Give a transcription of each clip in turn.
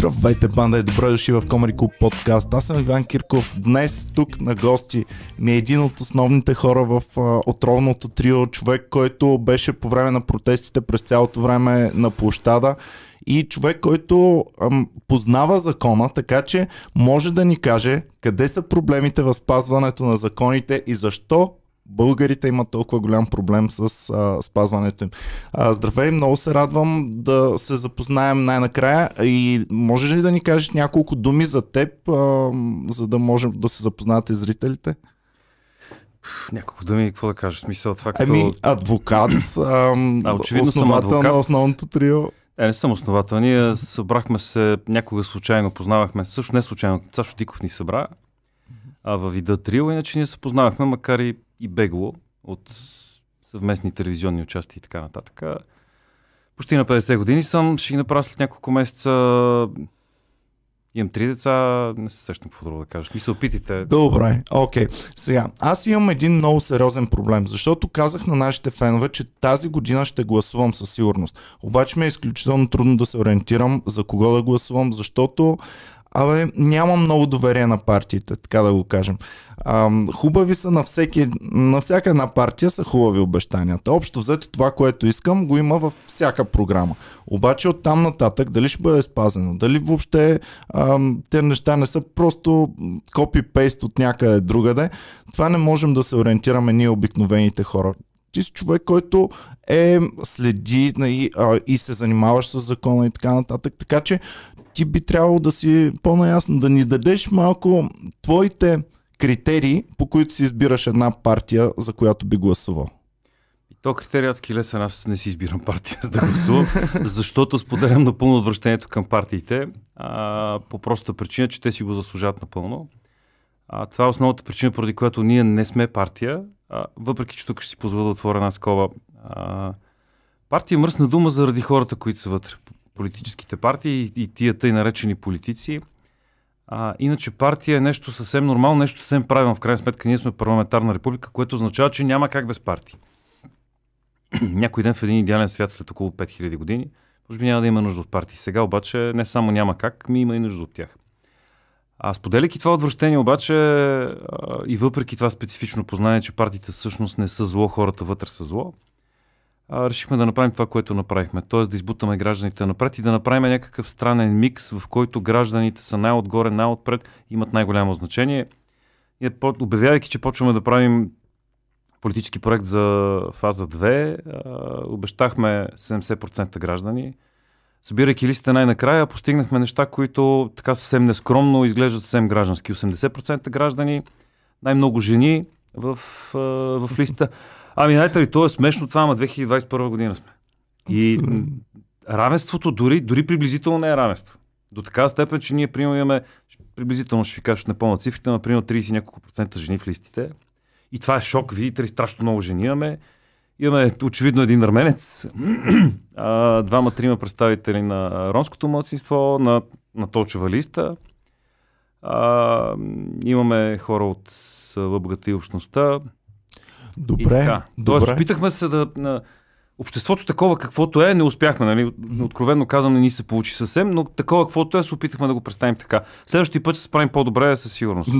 Здравейте, банда и добре дошли в Комари Клуб подкаст. Аз съм Иван Кирков. Днес тук на гости ми е един от основните хора в а, отровното трио, човек, който беше по време на протестите през цялото време на площада и човек, който ам, познава закона, така че може да ни каже къде са проблемите в спазването на законите и защо българите имат толкова голям проблем с а, спазването им. А, здравей, много се радвам да се запознаем най-накрая и може ли да ни кажеш няколко думи за теб, а, за да можем да се запознаете зрителите? Няколко думи, какво да кажа? Смисъл, това като... Ами, адвокат, ам, а, очевидно основател съм адвокат. на основното трио. Е, не съм основател. Ние събрахме се, някога случайно познавахме. Също не случайно. Сашо Диков ни събра а, във вида трио, иначе ние се познавахме, макар и и бегло от съвместни телевизионни участия и така нататък. Почти на 50 години съм, ще ги направя след няколко месеца. Имам три деца, не се сещам какво друго да кажеш. Ми се опитите. Добре, окей. Okay. Сега, аз имам един много сериозен проблем, защото казах на нашите фенове, че тази година ще гласувам със сигурност. Обаче ми е изключително трудно да се ориентирам за кого да гласувам, защото Абе, няма много доверие на партиите, така да го кажем. А, хубави са на, всеки, на всяка една партия са хубави обещанията. Общо взето това, което искам, го има във всяка програма. Обаче от там нататък дали ще бъде спазено, дали въобще а, те неща не са просто копи-пейст от някъде другаде, това не можем да се ориентираме ние обикновените хора ти си човек, който е следи и, нали, а, и се занимаваш с закона и така нататък. Така че ти би трябвало да си по-наясно, да ни дадеш малко твоите критерии, по които си избираш една партия, за която би гласувал. То критерия, адски Килесен, аз не си избирам партия за да гласувам, защото споделям напълно отвръщението към партиите, а, по простата причина, че те си го заслужават напълно. А, това е основната причина, поради която ние не сме партия, а, въпреки че тук ще си позволя да отворя една скоба. А, партия е мръсна дума заради хората, които са вътре политическите партии и, и тия тъй наречени политици. А, иначе партия е нещо съвсем нормално, нещо съвсем правилно. В крайна сметка ние сме парламентарна република, което означава, че няма как без партии. Някой ден в един идеален свят след около 5000 години, може би няма да има нужда от партии. Сега обаче не само няма как, ми има и нужда от тях. А споделяйки това отвращение обаче а, и въпреки това специфично познание, че партиите всъщност не са зло, хората вътре са зло, а, решихме да направим това, което направихме. т.е. да избутаме гражданите напред и да направим някакъв странен микс, в който гражданите са най-отгоре, най-отпред, имат най-голямо значение. И обявявайки, че почваме да правим политически проект за фаза 2, обещахме 70% граждани. Събирайки листите най-накрая, постигнахме неща, които така съвсем нескромно изглеждат съвсем граждански. 80% граждани, най-много жени в, в листа. Ами, знаете ли, то е смешно това, ама 2021 година сме. И Абсолютно. равенството дори, дори приблизително не е равенство. До така степен, че ние приема имаме, приблизително ще ви кажа, ще не помня цифрите, но примерно 30 няколко процента жени в листите. И това е шок, видите ли, страшно много жени имаме. Имаме очевидно един арменец, двама-трима представители на ромското младсинство, на, на Толчева листа. А, имаме хора от Лъбгата и общността, Добре. И добре. Тоест, опитахме се да. На... Обществото такова каквото е, не успяхме, нали? Откровенно казвам, не ни се получи съвсем, но такова каквото е, се опитахме да го представим така. Следващия път ще се справим по-добре, със сигурност.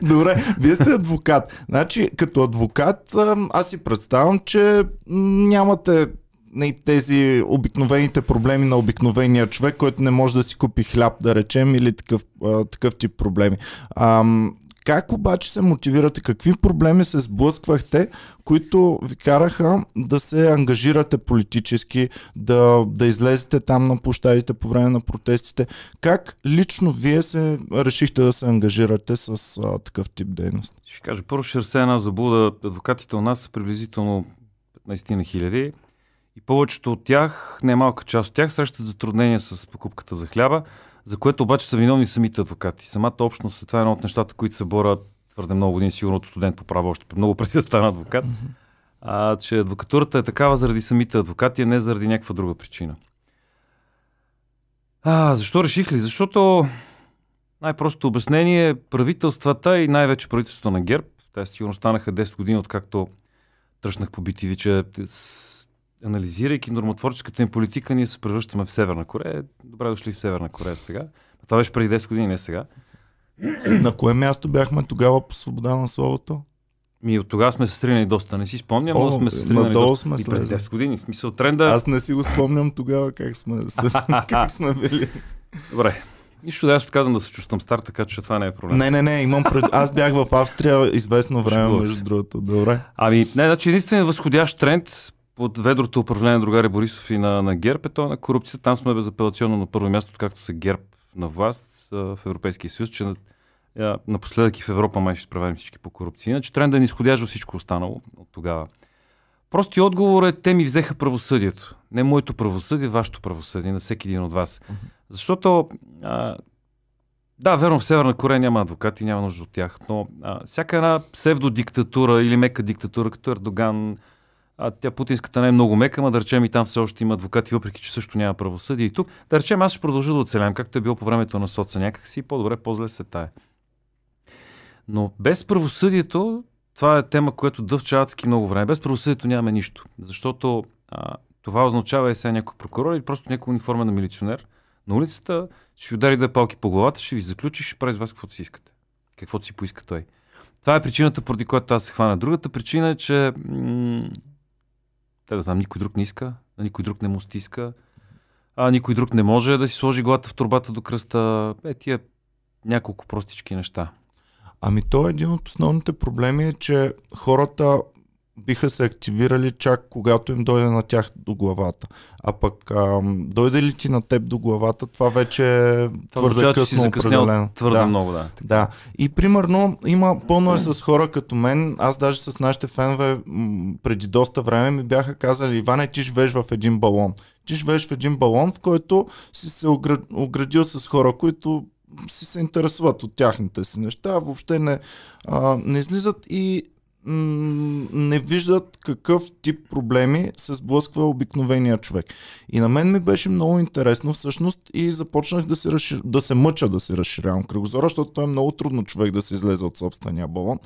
Добре, вие сте адвокат. Значи, като адвокат, аз си представям, че нямате тези обикновените проблеми на обикновения човек, който не може да си купи хляб, да речем, или такъв, такъв тип проблеми. Как обаче се мотивирате? Какви проблеми се сблъсквахте, които ви караха да се ангажирате политически, да, да излезете там на площадите по време на протестите? Как лично вие се решихте да се ангажирате с а, такъв тип дейност? Ще кажа, първо ще разсея една заблуда. Адвокатите у нас са приблизително 15 хиляди. И повечето от тях, немалка малка част от тях, срещат затруднения с покупката за хляба за което обаче са виновни самите адвокати. Самата общност, това е едно от нещата, които се борят твърде много години, сигурно от студент по право, още много преди да стана адвокат, а, че адвокатурата е такава заради самите адвокати, а не заради някаква друга причина. А, защо реших ли? Защото най-простото обяснение е правителствата и най-вече правителството на ГЕРБ. Те сигурно станаха 10 години, откакто тръщнах по битиви, че анализирайки нормотворческата им политика, ние се превръщаме в Северна Корея. Добре дошли в Северна Корея сега. Това беше преди 10 години, не сега. На кое място бяхме тогава по свобода на словото? Ми от тогава сме се стринали доста. Не си спомням, но сме се стринали надолу сме сме слезли. 10 години. В смисъл тренда... Аз не си го спомням тогава как сме, как сме били. Добре. Нищо да аз отказвам да се чувствам стар, така че това не е проблем. Не, не, не, имам пред... Аз бях в Австрия известно време, между другото. Добре. Ами, не, значи единственият възходящ тренд под ведрото управление на другари Борисов и на, на ГЕРБ е то на корупция Там сме безапелационно на първо място, както са ГЕРБ на власт в Европейския съюз, че напоследък и в Европа май ще справим всички по корупция. Иначе трябва да е изходяжа всичко останало от тогава. Прости отговор е, те ми взеха правосъдието. Не моето правосъдие, вашето правосъдие, на всеки един от вас. Защото, а, да, верно, в Северна Корея няма адвокати, няма нужда от тях, но а, всяка една псевдодиктатура или мека диктатура, като Ердоган, а тя путинската не е много мека, ма да речем и там все още има адвокати, въпреки че също няма правосъдие и тук. Да речем, аз ще продължа да оцелям, както е било по времето на соца. някакси по-добре, по-зле се тая. Но без правосъдието, това е тема, която дъвча адски много време. Без правосъдието нямаме нищо. Защото а, това означава е сега някой прокурор или просто някой униформен милиционер на улицата, ще ви удари две палки по главата, ще ви заключи, ще прави с вас каквото си искате. Каквото си поиска той. Това е причината, поради която аз се хвана. Другата причина е, че м- те да знам, никой друг не иска, никой друг не му стиска, а никой друг не може да си сложи главата в турбата до кръста. Е, тия няколко простички неща. Ами то е един от основните проблеми е, че хората биха се активирали чак когато им дойде на тях до главата. А пък ам, дойде ли ти на теб до главата, това вече е твърде това, късно си определено. Твърде да. много, да. да. И примерно има пълно е с хора като мен, аз даже с нашите фенове м- преди доста време ми бяха казали, Иване, ти живееш в един балон. Ти живееш в един балон, в който си се оградил с хора, които си се интересуват от тяхните си неща, въобще не, а, не излизат и не виждат какъв тип проблеми се сблъсква обикновения човек. И на мен ми беше много интересно всъщност и започнах да се, разшир... да се мъча да се разширявам кръгозора, защото той е много трудно човек да се излезе от собствения балон.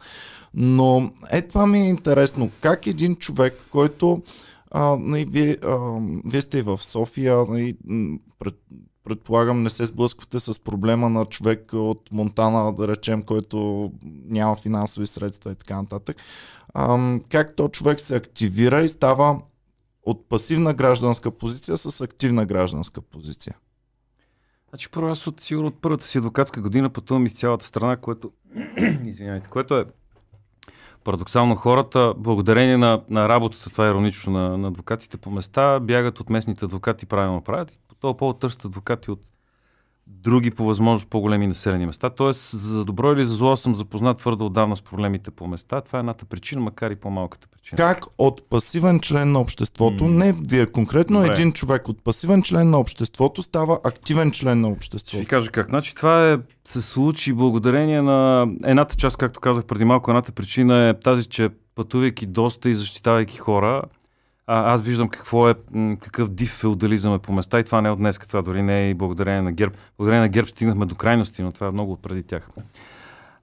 Но е това ми е интересно. Как един човек, който а, и нали, вие, а, вие сте и в София, и, нали, пред, предполагам не се сблъсквате с проблема на човек от Монтана, да речем, който няма финансови средства и така нататък. А, как то човек се активира и става от пасивна гражданска позиция с активна гражданска позиция? Значи първо аз от, сигурно от първата си адвокатска година пътувам из цялата страна, което, извинявайте, което е парадоксално хората, благодарение на, на работата, това е иронично на, на адвокатите по места, бягат от местните адвокати правилно правят този повод търсят адвокати от други по възможност по-големи населени места. Тоест, за добро или за зло съм запознат твърдо отдавна с проблемите по места. Това е едната причина, макар и по-малката причина. Как от пасивен член на обществото, mm. не вие конкретно, Добре. един човек от пасивен член на обществото става активен член на обществото? Ще ви кажа как. Значи, това е, се случи благодарение на едната част, както казах преди малко, едната причина е тази, че пътувайки доста и защитавайки хора, а, аз виждам какво е, какъв див феодализъм е по места и това не е от днес, това дори не е и благодарение на ГЕРБ. Благодарение на ГЕРБ стигнахме до крайности, но това е много от преди тях.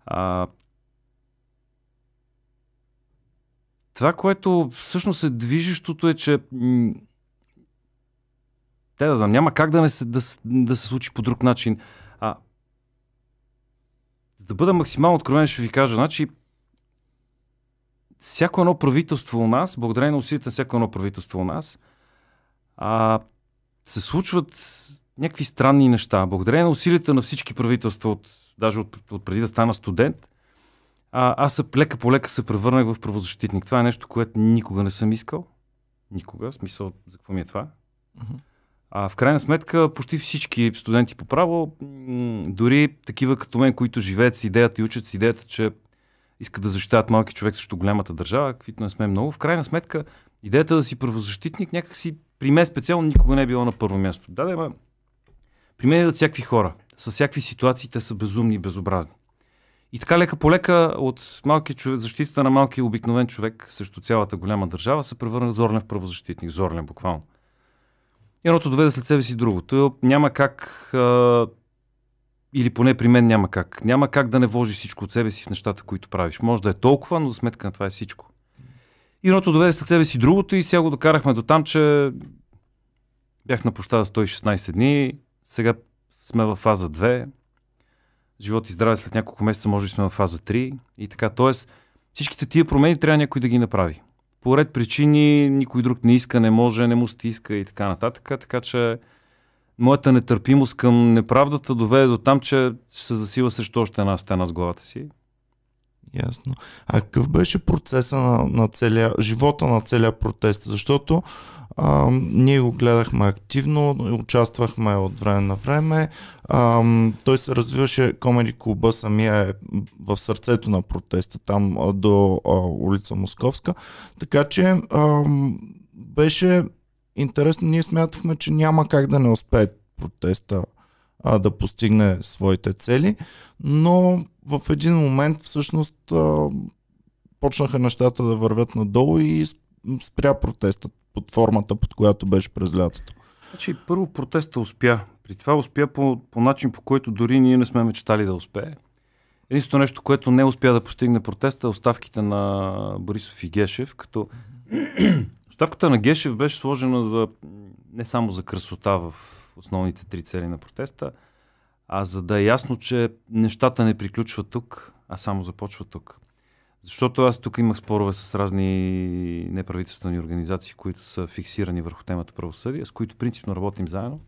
А, това, което всъщност е движещото е, че те да знам, няма как да, не се, да, да се случи по друг начин. А, да бъда максимално откровен, ще ви кажа. Значи, всяко едно правителство у нас, благодарение на усилията на всяко едно правителство у нас, а, се случват някакви странни неща. Благодарение на усилията на всички правителства, от, даже от, от преди да стана студент, а, аз лека по лека се превърнах в правозащитник. Това е нещо, което никога не съм искал. Никога. В смисъл, за какво ми е това? А в крайна сметка, почти всички студенти по право, дори такива като мен, които живеят с идеята и учат с идеята, че искат да защитават малки човек срещу голямата държава, каквито не сме много. В крайна сметка, идеята да си правозащитник някакси при мен специално никога не е било на първо място. Да, да, ма, при мен идват е всякакви хора, с всякакви ситуации, те са безумни и безобразни. И така лека по лека от малки човек, защитата на малкия обикновен човек срещу цялата голяма държава се превърна зорлен в правозащитник. Зорлен буквално едното доведе след себе си другото. Няма как а, или поне при мен няма как. Няма как да не вложиш всичко от себе си в нещата, които правиш. Може да е толкова, но за сметка на това е всичко. И едното доведе след себе си другото и сега го докарахме до там, че бях на площада 116 дни, сега сме в фаза 2, живот и здраве след няколко месеца може би сме в фаза 3 и така. Тоест всичките тия промени трябва някой да ги направи. По ред причини никой друг не иска, не може, не му стиска и така нататък. Така че моята нетърпимост към неправдата доведе до там, че се засила срещу още една стена с главата си. Ясно. А какъв беше процеса на, на целия, живота на целия протест? Защото а, ние го гледахме активно, участвахме от време на време. А, той се развиваше, Комеди клуба самия е в сърцето на протеста, там до а, улица Московска. Така че а, беше Интересно, ние смятахме, че няма как да не успее протеста а, да постигне своите цели, но в един момент всъщност а, почнаха нещата да вървят надолу и спря протеста под формата, под която беше през лятото. Значи, първо протеста успя. При това успя по, по начин, по който дори ние не сме мечтали да успее. Единственото нещо, което не успя да постигне протеста е оставките на Борисов и Гешев, като Ставката на Гешев беше сложена за, не само за красота в основните три цели на протеста, а за да е ясно, че нещата не приключват тук, а само започват тук. Защото аз тук имах спорове с разни неправителствени организации, които са фиксирани върху темата правосъдие, с които принципно работим заедно.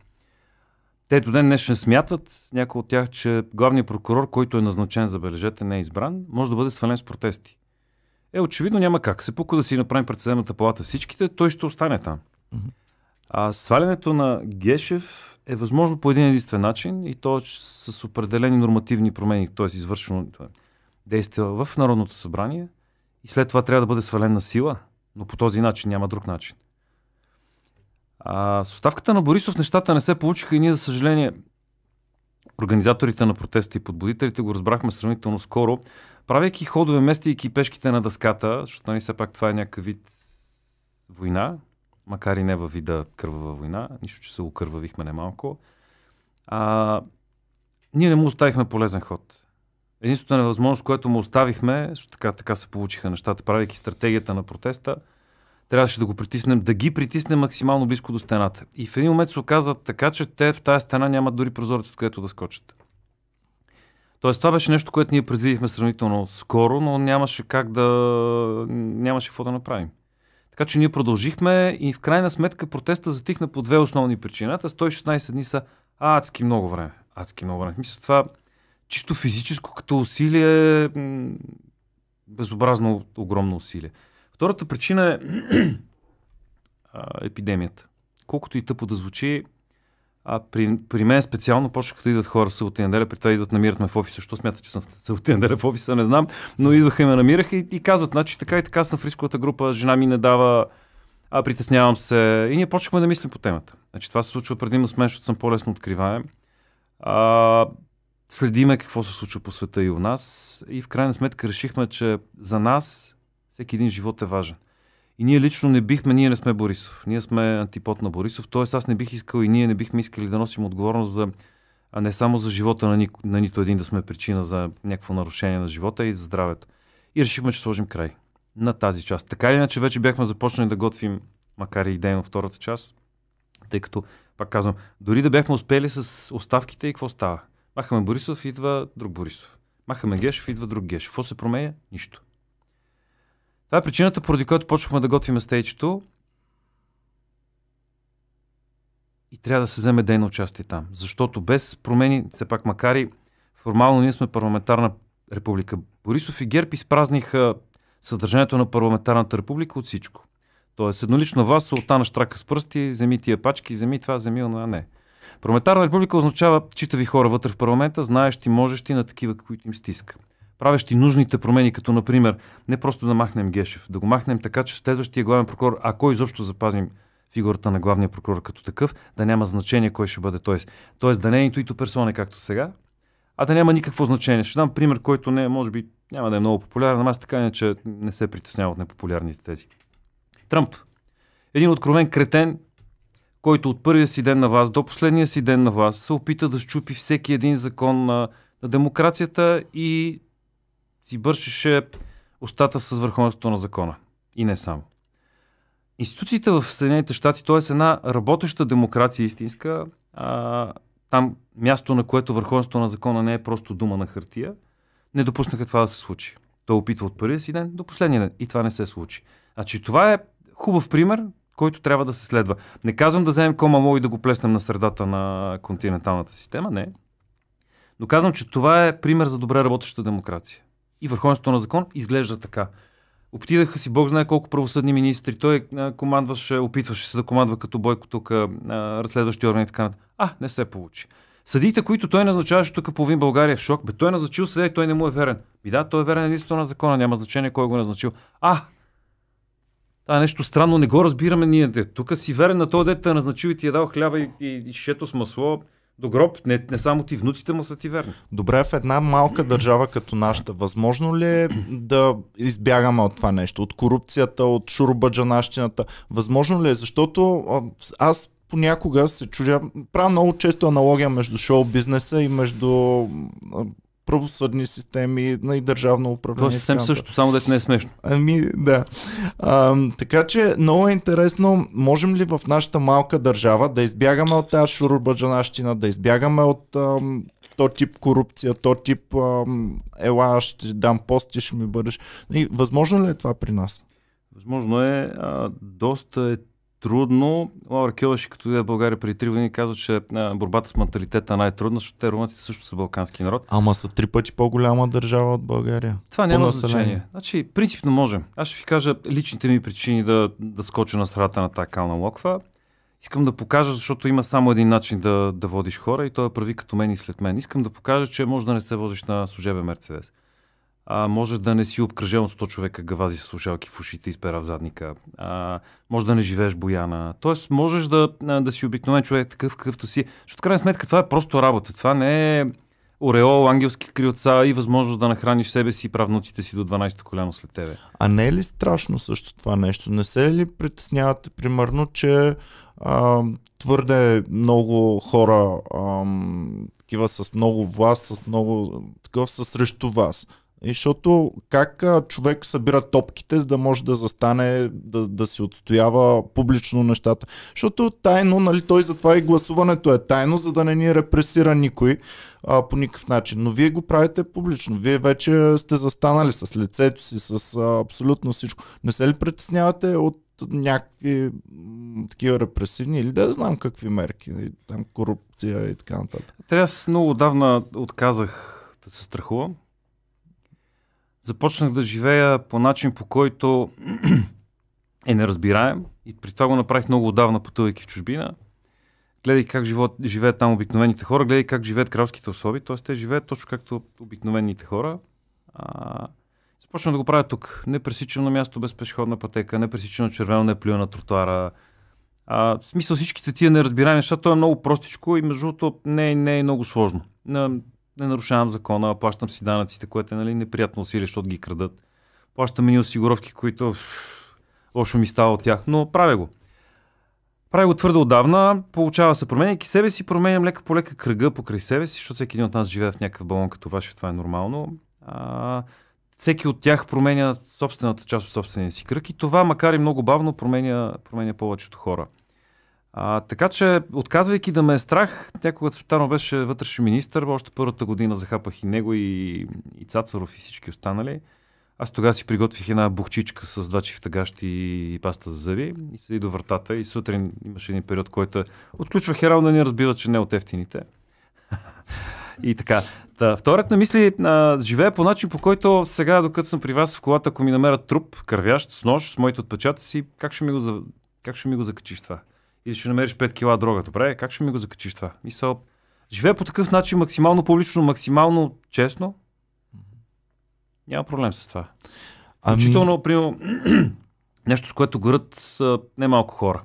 Те до ден днешен смятат, някои от тях, че главният прокурор, който е назначен, забележете, не е избран, може да бъде свален с протести. Е, очевидно няма как. Се пука да си направим председателната палата всичките, той ще остане там. Mm-hmm. А свалянето на Гешев е възможно по един единствен начин и то е с определени нормативни промени, т.е. извършено действие в Народното събрание и след това трябва да бъде свален на сила, но по този начин няма друг начин. А, с оставката на Борисов нещата не се получиха и ние, за съжаление, организаторите на протеста и подбудителите го разбрахме сравнително скоро правейки ходове, местейки пешките на дъската, защото нали все пак това е някакъв вид война, макар и не във вида кървава война, нищо, че се окървавихме немалко, а, ние не му оставихме полезен ход. Единствената невъзможност, което му оставихме, защото така, така се получиха нещата, правейки стратегията на протеста, трябваше да го притиснем, да ги притиснем максимално близко до стената. И в един момент се оказа така, че те в тази стена нямат дори прозорец, от което да скочат. Тоест, това беше нещо, което ние предвидихме сравнително скоро, но нямаше как да. нямаше какво да направим. Така че ние продължихме и в крайна сметка протеста затихна по две основни причината. 116 дни са адски много време. Адски много време. Мисля, това чисто физическо като усилие, безобразно огромно усилие. Втората причина е епидемията. Колкото и тъпо да звучи, а при, при мен специално почнаха да идват хора в събота и неделя, при това идват, намират ме в офиса. Защо смятат, че съм в събота и неделя в офиса, не знам, но идваха и ме намираха и, и казват, значи така и така съм в рисковата група, жена ми не дава, а притеснявам се. И ние почнахме да мислим по темата. Значи това се случва предимно с мен, защото съм по-лесно откриваем. А, следиме какво се случва по света и у нас и в крайна сметка решихме, че за нас всеки един живот е важен. И ние лично не бихме, ние не сме Борисов. Ние сме антипод на Борисов. Тоест аз не бих искал и ние не бихме искали да носим отговорност за а не само за живота на, ни, на нито един да сме причина за някакво нарушение на живота и за здравето. И решихме, че сложим край на тази част. Така или иначе вече бяхме започнали да готвим, макар и на втората част, тъй като, пак казвам, дори да бяхме успели с оставките и какво става? Махаме Борисов, идва друг Борисов. Махаме Гешев, идва друг Гешев. Какво се променя? Нищо. Това е причината, поради която почнахме да готвим стейчето. И трябва да се вземе дейно участие там. Защото без промени, все пак макар и формално ние сме парламентарна република, Борисов и Герб изпразниха съдържанието на парламентарната република от всичко. Тоест, еднолично вас султана штрака с пръсти, земи тия пачки, земи това, земи. онова, не. Парламентарна република означава читави хора вътре в парламента, знаещи, можещи на такива, които им стиска правещи нужните промени, като например не просто да махнем Гешев, да го махнем така, че следващия главен прокурор, ако изобщо запазим фигурата на главния прокурор като такъв, да няма значение кой ще бъде той. Тоест да не е интуито персона, е както сега, а да няма никакво значение. Ще дам пример, който не е, може би, няма да е много популярен, но аз така не, че не се притеснявам от непопулярните тези. Тръмп. Един откровен кретен, който от първия си ден на вас до последния си ден на вас се опита да щупи всеки един закон на, на демокрацията и си бършеше устата с върховенството на закона. И не само. Институциите в Съединените щати, т.е. една работеща демокрация истинска, а, там място, на което върховенството на закона не е просто дума на хартия, не допуснаха това да се случи. Той опитва от първия си ден до последния ден и това не се случи. Значи това е хубав пример, който трябва да се следва. Не казвам да вземем кома и да го плеснем на средата на континенталната система, не. Но казвам, че това е пример за добре работеща демокрация и върховенството на закон изглежда така. Оптидаха си Бог знае колко правосъдни министри. Той командваше, опитваше се да командва като Бойко тук разследващи органи и така нататък. А, не се получи. Съдиите, които той назначаваше тук половин България е в шок, бе, той е назначил съдия и той не му е верен. И да, той е верен единствено на закона, няма значение кой го е назначил. А, това е нещо странно, не го разбираме ние. Тук си верен на този дете, назначил и ти е дал хляба и, и, и шето с масло до гроб. Не, не само ти, внуците му са ти верни. Добре, в една малка държава като нашата, възможно ли е да избягаме от това нещо? От корупцията, от шурубаджанащината? Възможно ли е? Защото аз понякога се чудя, правя много често аналогия между шоу бизнеса и между правосъдни системи, на и държавно управление. Това е съвсем също, само дете не е смешно. Ами, да. А, така че, много е интересно, можем ли в нашата малка държава да избягаме от тази шурубаджанащина, да избягаме от ам, то тип корупция, то тип ам, ела, ще дам пост, ще ми бъдеш. И възможно ли е това при нас? Възможно е. А, доста е трудно. Лаура Кьовеши, като дойде в България преди три години, каза, че борбата с менталитета е най-трудна, защото те румънците също са балкански народ. Ама са три пъти по-голяма държава от България. Това няма значение. Значи, принципно можем. Аз ще ви кажа личните ми причини да, да скоча на страната на тази кална локва. Искам да покажа, защото има само един начин да, да водиш хора и той е прави като мен и след мен. Искам да покажа, че може да не се возиш на служебен Мерцедес а, може да не си обкръжен от 100 човека гавази с слушалки в ушите и спера в задника, а, може да не живееш бояна. Тоест, можеш да, да си обикновен човек такъв, какъвто си. Защото, крайна сметка, това е просто работа. Това не е ореол, ангелски крилца и възможност да нахраниш себе си и правнуците си до 12-то коляно след тебе. А не е ли страшно също това нещо? Не се ли притеснявате, примерно, че а, твърде много хора, а, такива с много власт, с много такъв са срещу вас? И защото как човек събира топките, за да може да застане, да, да си отстоява публично нещата. Защото тайно, нали, той затова и гласуването е тайно, за да не ни репресира никой а, по никакъв начин. Но вие го правите публично. Вие вече сте застанали с лицето си, с а, абсолютно всичко. Не се ли притеснявате от някакви м, такива репресивни или да знам какви мерки, там корупция и така нататък. Трябва аз много отдавна отказах да се страхувам започнах да живея по начин, по който е неразбираем. И при това го направих много отдавна, пътувайки в чужбина. Гледай как живот, живеят там обикновените хора, гледай как живеят кралските особи, т.е. те живеят точно както обикновените хора. А, започна да го правя тук. Не пресичам на място без пешеходна пътека, не пресичам на червено, не плюя на тротуара. А, в смисъл всичките тия неразбираеми неща, то е много простичко и между другото не, е, не е много сложно. На не нарушавам закона, плащам си данъците, което е нали, неприятно усилие, защото ги крадат. Плащам и осигуровки, които лошо ми става от тях, но правя го. Правя го твърде отдавна, получава се променяйки себе си, променям лека по лека кръга покрай себе си, защото всеки един от нас живее в някакъв балон като ваше, това е нормално. А, всеки от тях променя собствената част от собствения си кръг и това, макар и много бавно, променя, променя повечето хора. А, така че, отказвайки да ме е страх, тя когато Цветанов беше вътрешен министр, още първата година захапах и него, и, и Цацаров, и всички останали. Аз тогава си приготвих една бухчичка с два чифтагащи и паста за зъби и седи до вратата и сутрин имаше един период, който отключва херал да ни разбива, че не е от ефтините. и така. Та, вторият на мисли, а, живея по начин, по който сега, докато съм при вас в колата, ако ми намерят труп, кървящ, с нож, с моите отпечатъци, как ще ми го, за... как ще ми го закачиш това? или ще намериш 5 кила дрога. Добре, как ще ми го закачиш това? Мисъл, живея по такъв начин максимално публично, максимално честно. Няма проблем с това. Ами... примерно, нещо, с което горят немалко хора.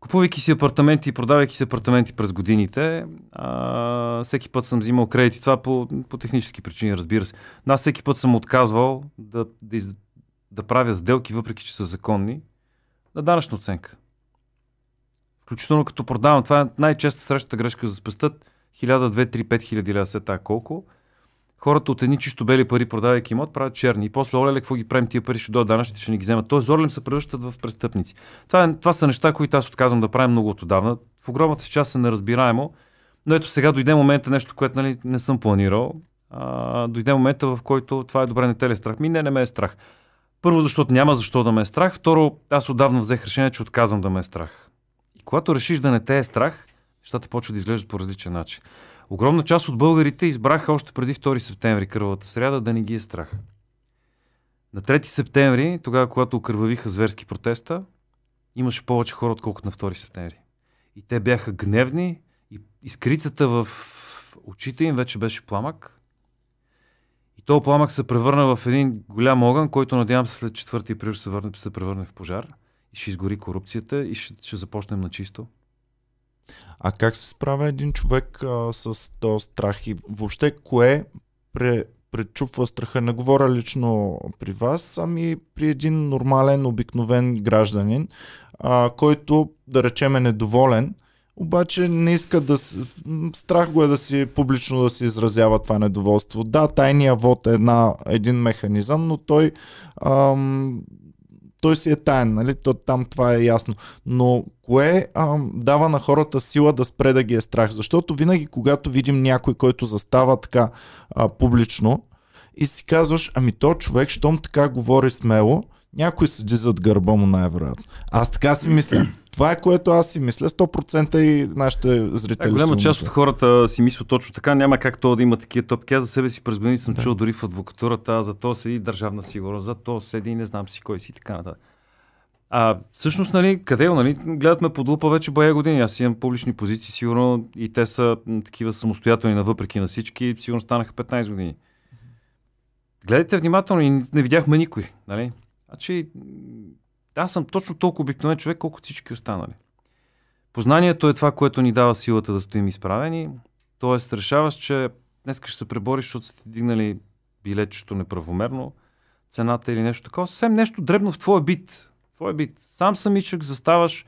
Купувайки си апартаменти и продавайки си апартаменти през годините, а, всеки път съм взимал кредити. Това по, по технически причини, разбира се. Но аз всеки път съм отказвал да, да, из, да правя сделки, въпреки че са законни, на данъчна оценка. Включително като продавам. Това е най-често срещата грешка за спестат. 1000, 2, 3, 5 хиляди ля се така колко. Хората от едни чисто бели пари, продавайки имот, правят черни. И после, оле, какво ги правим тия пари, ще дойдат данъчните, ще ни ги вземат. Тоест, зорлем се превръщат в престъпници. Това, е, това са неща, които аз отказвам да правя много отдавна. В огромната част е неразбираемо. Но ето сега дойде момента, нещо, което нали, не съм планирал. А, дойде момента, в който това е добре, не те ли е страх? Ми, не, не ме е страх. Първо, защото няма защо да ме е страх. Второ, аз отдавна взех решение, че отказвам да ме е страх. Когато решиш да не те е страх, нещата почват да изглеждат по различен начин. Огромна част от българите избраха още преди 2 септември, кървавата сряда, да не ги е страх. На 3 септември, тогава, когато окървавиха зверски протеста, имаше повече хора, отколкото на 2 септември. И те бяха гневни, и искрицата в очите им вече беше пламък. И то пламък се превърна в един голям огън, който надявам се след 4 април ще се, се превърне в пожар. И ще изгори корупцията и ще, ще започнем на чисто. А как се справя един човек а, с този страх и въобще кое пре, пречупва страха? Не говоря лично при вас, ами при един нормален, обикновен гражданин, а, който, да речем, е недоволен, обаче не иска да... Страх го е да си публично да си изразява това недоволство. Да, тайния вод е една, един механизъм, но той ам, той си е таен, нали? То, там това е ясно. Но кое а, дава на хората сила да спре да ги е страх? Защото винаги, когато видим някой, който застава така а, публично и си казваш, ами то човек, щом така говори смело, някой седи зад гърба му най-вероятно. Аз така си мисля. Това е което аз си мисля 100% и нашите зрители. Да, е, голяма част от хората си мислят точно така. Няма как то да има такива топки. Аз за себе си през години съм да. чул дори в адвокатурата, за то седи държавна сигурност, за то седи не знам си кой си и така нататък. А всъщност, нали, къде е, нали, гледат ме под лупа вече бая години. Аз имам публични позиции, сигурно, и те са такива самостоятелни, въпреки на всички, сигурно станаха 15 години. Гледайте внимателно и не видяхме никой. Нали? Значи, аз съм точно толкова обикновен човек, колкото всички останали. Познанието е това, което ни дава силата да стоим изправени. Тоест, решаваш, че днес ще се пребориш, защото сте дигнали билетчето неправомерно, цената или нещо такова. Съвсем нещо дребно в твоя бит. Твоя бит. Сам самичък заставаш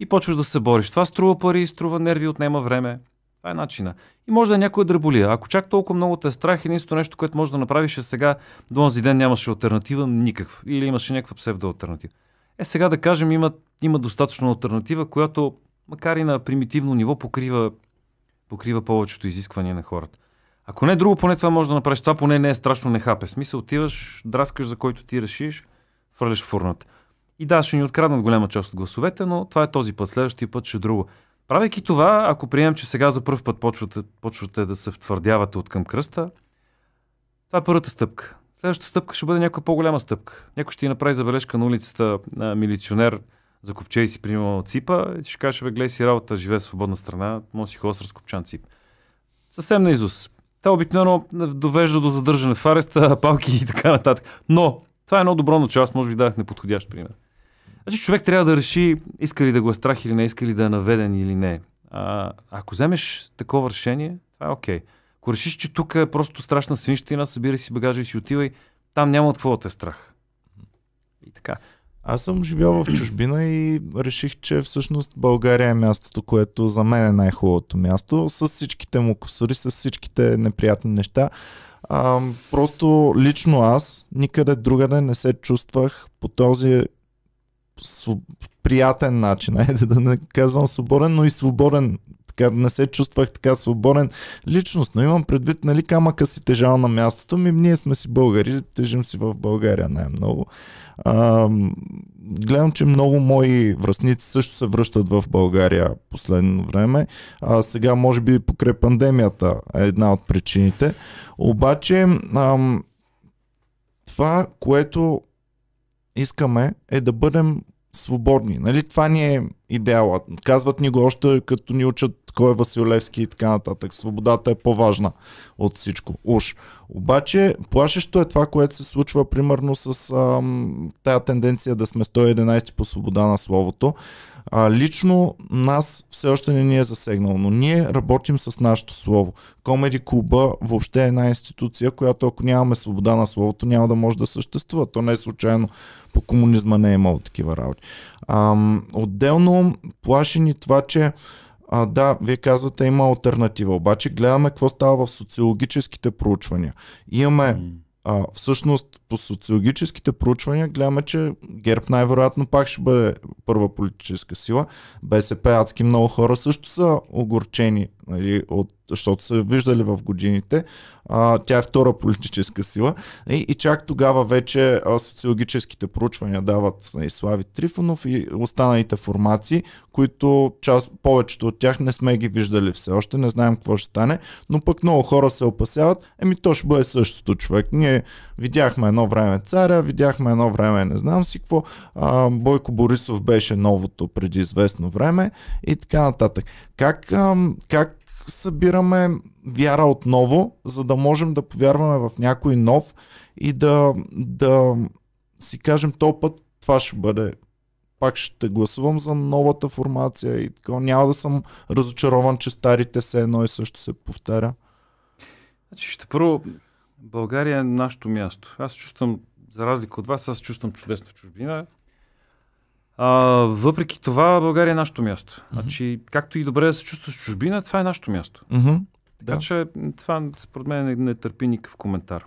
и почваш да се бориш. Това струва пари, струва нерви, отнема време. Това е начина. И може да е някоя дреболия. Ако чак толкова много те е страх, единственото нещо, което може да направиш е сега, до онзи ден нямаше альтернатива никаква. Или имаше някаква псевдоалтернатива. Е, сега да кажем, има, има достатъчно альтернатива, която, макар и на примитивно ниво, покрива, покрива повечето изисквания на хората. Ако не е друго, поне това може да направиш. Това поне не е страшно хапе. Смисъл, отиваш, драскаш за който ти решиш, фърляш фурната. И да, ще ни откраднат голяма част от гласовете, но това е този път. Следващия път ще е друго. Правейки това, ако приемем, че сега за първ път почвате, почвате да се втвърдявате от към кръста, това е първата стъпка. Следващата стъпка ще бъде някаква по-голяма стъпка. Някой ще ти направи забележка на улицата на милиционер, за копче си си примерно ципа, и ще каже, бе, гледай си работа, живее в свободна страна, може си с разкопчан цип. Съвсем на Изус. Та обикновено довежда до задържане в ареста, палки и така нататък. Но това е едно добро начало, аз може би дадах неподходящ пример. Значи човек трябва да реши, иска ли да го е страх или не, иска ли да е наведен или не. А, ако вземеш такова решение, това е окей. Okay. Ако решиш, че тук е просто страшна свинщина, събирай си багажа и си отивай, там няма от какво да те е страх. И така. Аз съм живял в чужбина и реших, че всъщност България е мястото, което за мен е най-хубавото място, с всичките му косури, с всичките неприятни неща. А, просто лично аз никъде другаде не се чувствах по този приятен начин, айде да не казвам свободен, но и свободен така не се чувствах така свободен личност, но имам предвид, нали, камъка си тежал на мястото ми, ние сме си българи, тежим си в България най-много. А, гледам, че много мои връзници също се връщат в България последно време. А, сега, може би, покрай пандемията е една от причините. Обаче, а, това, което искаме е да бъдем свободни. Нали? Това ни е идеала. Казват ни го още като ни учат кой е Василевски и така нататък. Свободата е по-важна от всичко. Уж. Обаче плашещо е това, което се случва примерно с ам, тая тенденция да сме 111 по свобода на словото. А, лично нас все още не ни е засегнало, но ние работим с нашето слово. Комеди клуба въобще е една институция, която ако нямаме свобода на словото, няма да може да съществува. То не е случайно. По комунизма не е имало такива работи. Ам, отделно плашен и това, че а, да, вие казвате има альтернатива, обаче гледаме какво става в социологическите проучвания. Имаме а, всъщност по социологическите проучвания гледаме, че ГЕРБ най-вероятно пак ще бъде първа политическа сила. БСП адски много хора също са огорчени нали, от, защото са виждали в годините. А, тя е втора политическа сила. И, и чак тогава вече а, социологическите проучвания дават нали, Слави Трифонов и останалите формации, които част, повечето от тях не сме ги виждали все още, не знаем какво ще стане, но пък много хора се опасяват, еми то ще бъде същото човек. Ние видяхме едно време царя, видяхме едно време не знам си какво, а, Бойко Борисов беше новото преди известно време и така нататък. Как, как събираме вяра отново, за да можем да повярваме в някой нов и да, да си кажем то път това ще бъде. Пак ще гласувам за новата формация и така. Няма да съм разочарован, че старите се едно и също се повтаря. Значи ще първо, България е нашето място. Аз чувствам, за разлика от вас, аз чувствам чудесно в чужбина. А, въпреки това, България е нашето място. Mm-hmm. Значи, както и добре да се чувстваш чужбина, това е нашето място. Mm-hmm. Така да. че това според мен не, не търпи никакъв коментар.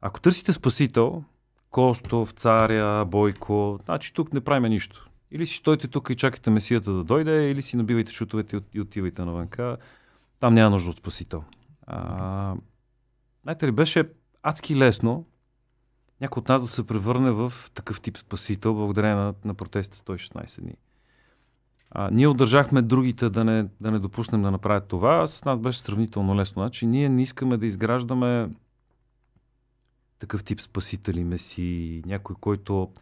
Ако търсите спасител, Костов, Царя, Бойко, значи тук не правиме нищо. Или си стойте тук и чакате месията да дойде, или си набивайте шутовете и отивайте навънка. Там няма нужда от спасител. А, знаете ли, беше адски лесно някой от нас да се превърне в такъв тип спасител, благодарение на, на протеста 116 дни. А, ние удържахме другите да не, да не допуснем да направят това. С нас беше сравнително лесно. Значи ние не искаме да изграждаме такъв тип спасители, меси, някой, който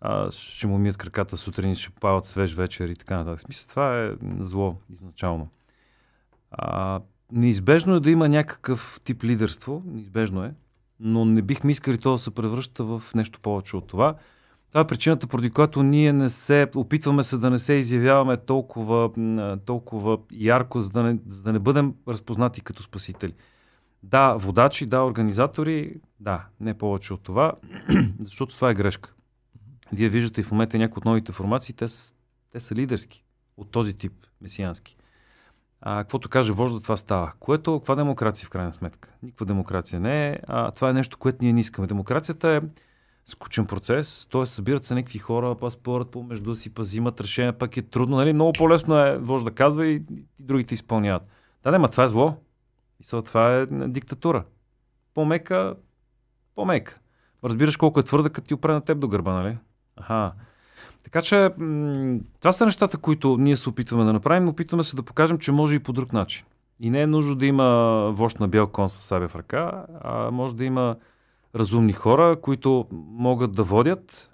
а, ще му мият краката сутрин, ще пават свеж вечер и така нататък. Смисъл, това е зло изначално. А, неизбежно е да има някакъв тип лидерство, неизбежно е, но не бихме искали то да се превръща в нещо повече от това. Това е причината, поради която ние не се, опитваме се да не се изявяваме толкова, толкова ярко, за да, не, за да не бъдем разпознати като спасители. Да, водачи, да, организатори, да, не повече от това, защото това е грешка. Вие виждате в момента някои от новите формации, те, те са лидерски от този тип, месиански а, каквото каже вожда, това става. Което, каква демокрация в крайна сметка? Никаква демокрация не е. А, това е нещо, което ние не искаме. Демокрацията е скучен процес, т.е. събират се някакви хора, па спорят помежду си, па взимат решение, пак е трудно, нали? Много по-лесно е вожда казва и, и другите изпълняват. Да, не, ма това е зло. И това е диктатура. По-мека, по-мека. Разбираш колко е твърда, като ти опре на теб до гърба, нали? Аха. Така че това са нещата, които ние се опитваме да направим. Опитваме се да покажем, че може и по друг начин. И не е нужно да има вощ на бял кон с сабя в ръка, а може да има разумни хора, които могат да водят,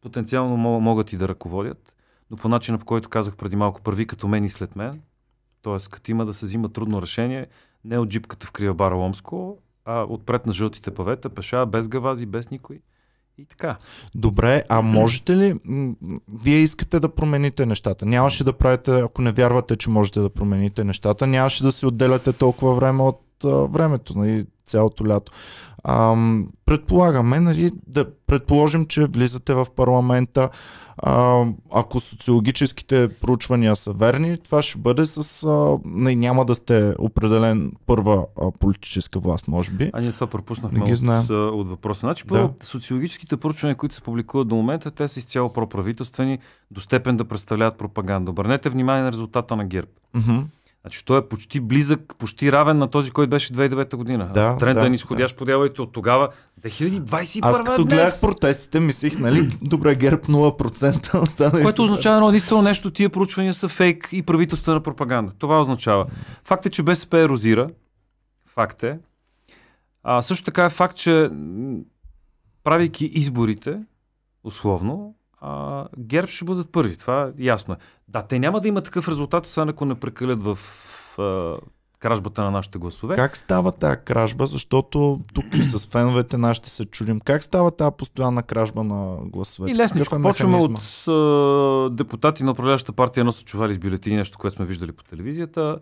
потенциално могат и да ръководят, но по начина, по който казах преди малко, първи като мен и след мен, т.е. като има да се взима трудно решение, не от джипката в Бара Ломско, а отпред на жълтите павета, пеша, без гавази, без никой – и така. Добре, а можете ли, вие искате да промените нещата? Нямаше да правите, ако не вярвате, че можете да промените нещата, нямаше да си отделяте толкова време от а, времето, нали, цялото лято. А, предполагаме, нали, да предположим, че влизате в парламента. А, ако социологическите проучвания са верни, това ще бъде с... А, не, няма да сте определен първа а, политическа власт, може би. А ние това пропуснахме ги знаем. От, от въпроса. Значи, да. социологическите проучвания, които се публикуват до момента, те са изцяло проправителствени, до степен да представляват пропаганда. Обърнете внимание на резултата на ГЕРБ. Uh-huh. Значи той е почти близък, почти равен на този, който беше 2009 година. Да, Трендът да, е нисходящ да. по дяволите от тогава. 2021 Аз като днес. гледах протестите, мислих, нали, добре, ГЕРБ 0% остана. Което означава едно единствено нещо, тия проучвания са фейк и правителствена пропаганда. Това означава. Факт е, че БСП ерозира. Факт е. А, също така е факт, че правейки изборите, условно, а, ГЕРБ ще бъдат първи. Това ясно е. Да, те няма да има такъв резултат, освен ако не прекалят в а, кражбата на нашите гласове. Как става тази кражба? Защото тук и с феновете нашите се чудим. Как става тази постоянна кражба на гласовете? И лесничко, е почваме от а, депутати на управляващата партия, но са чували с бюлетини, нещо, което сме виждали по телевизията.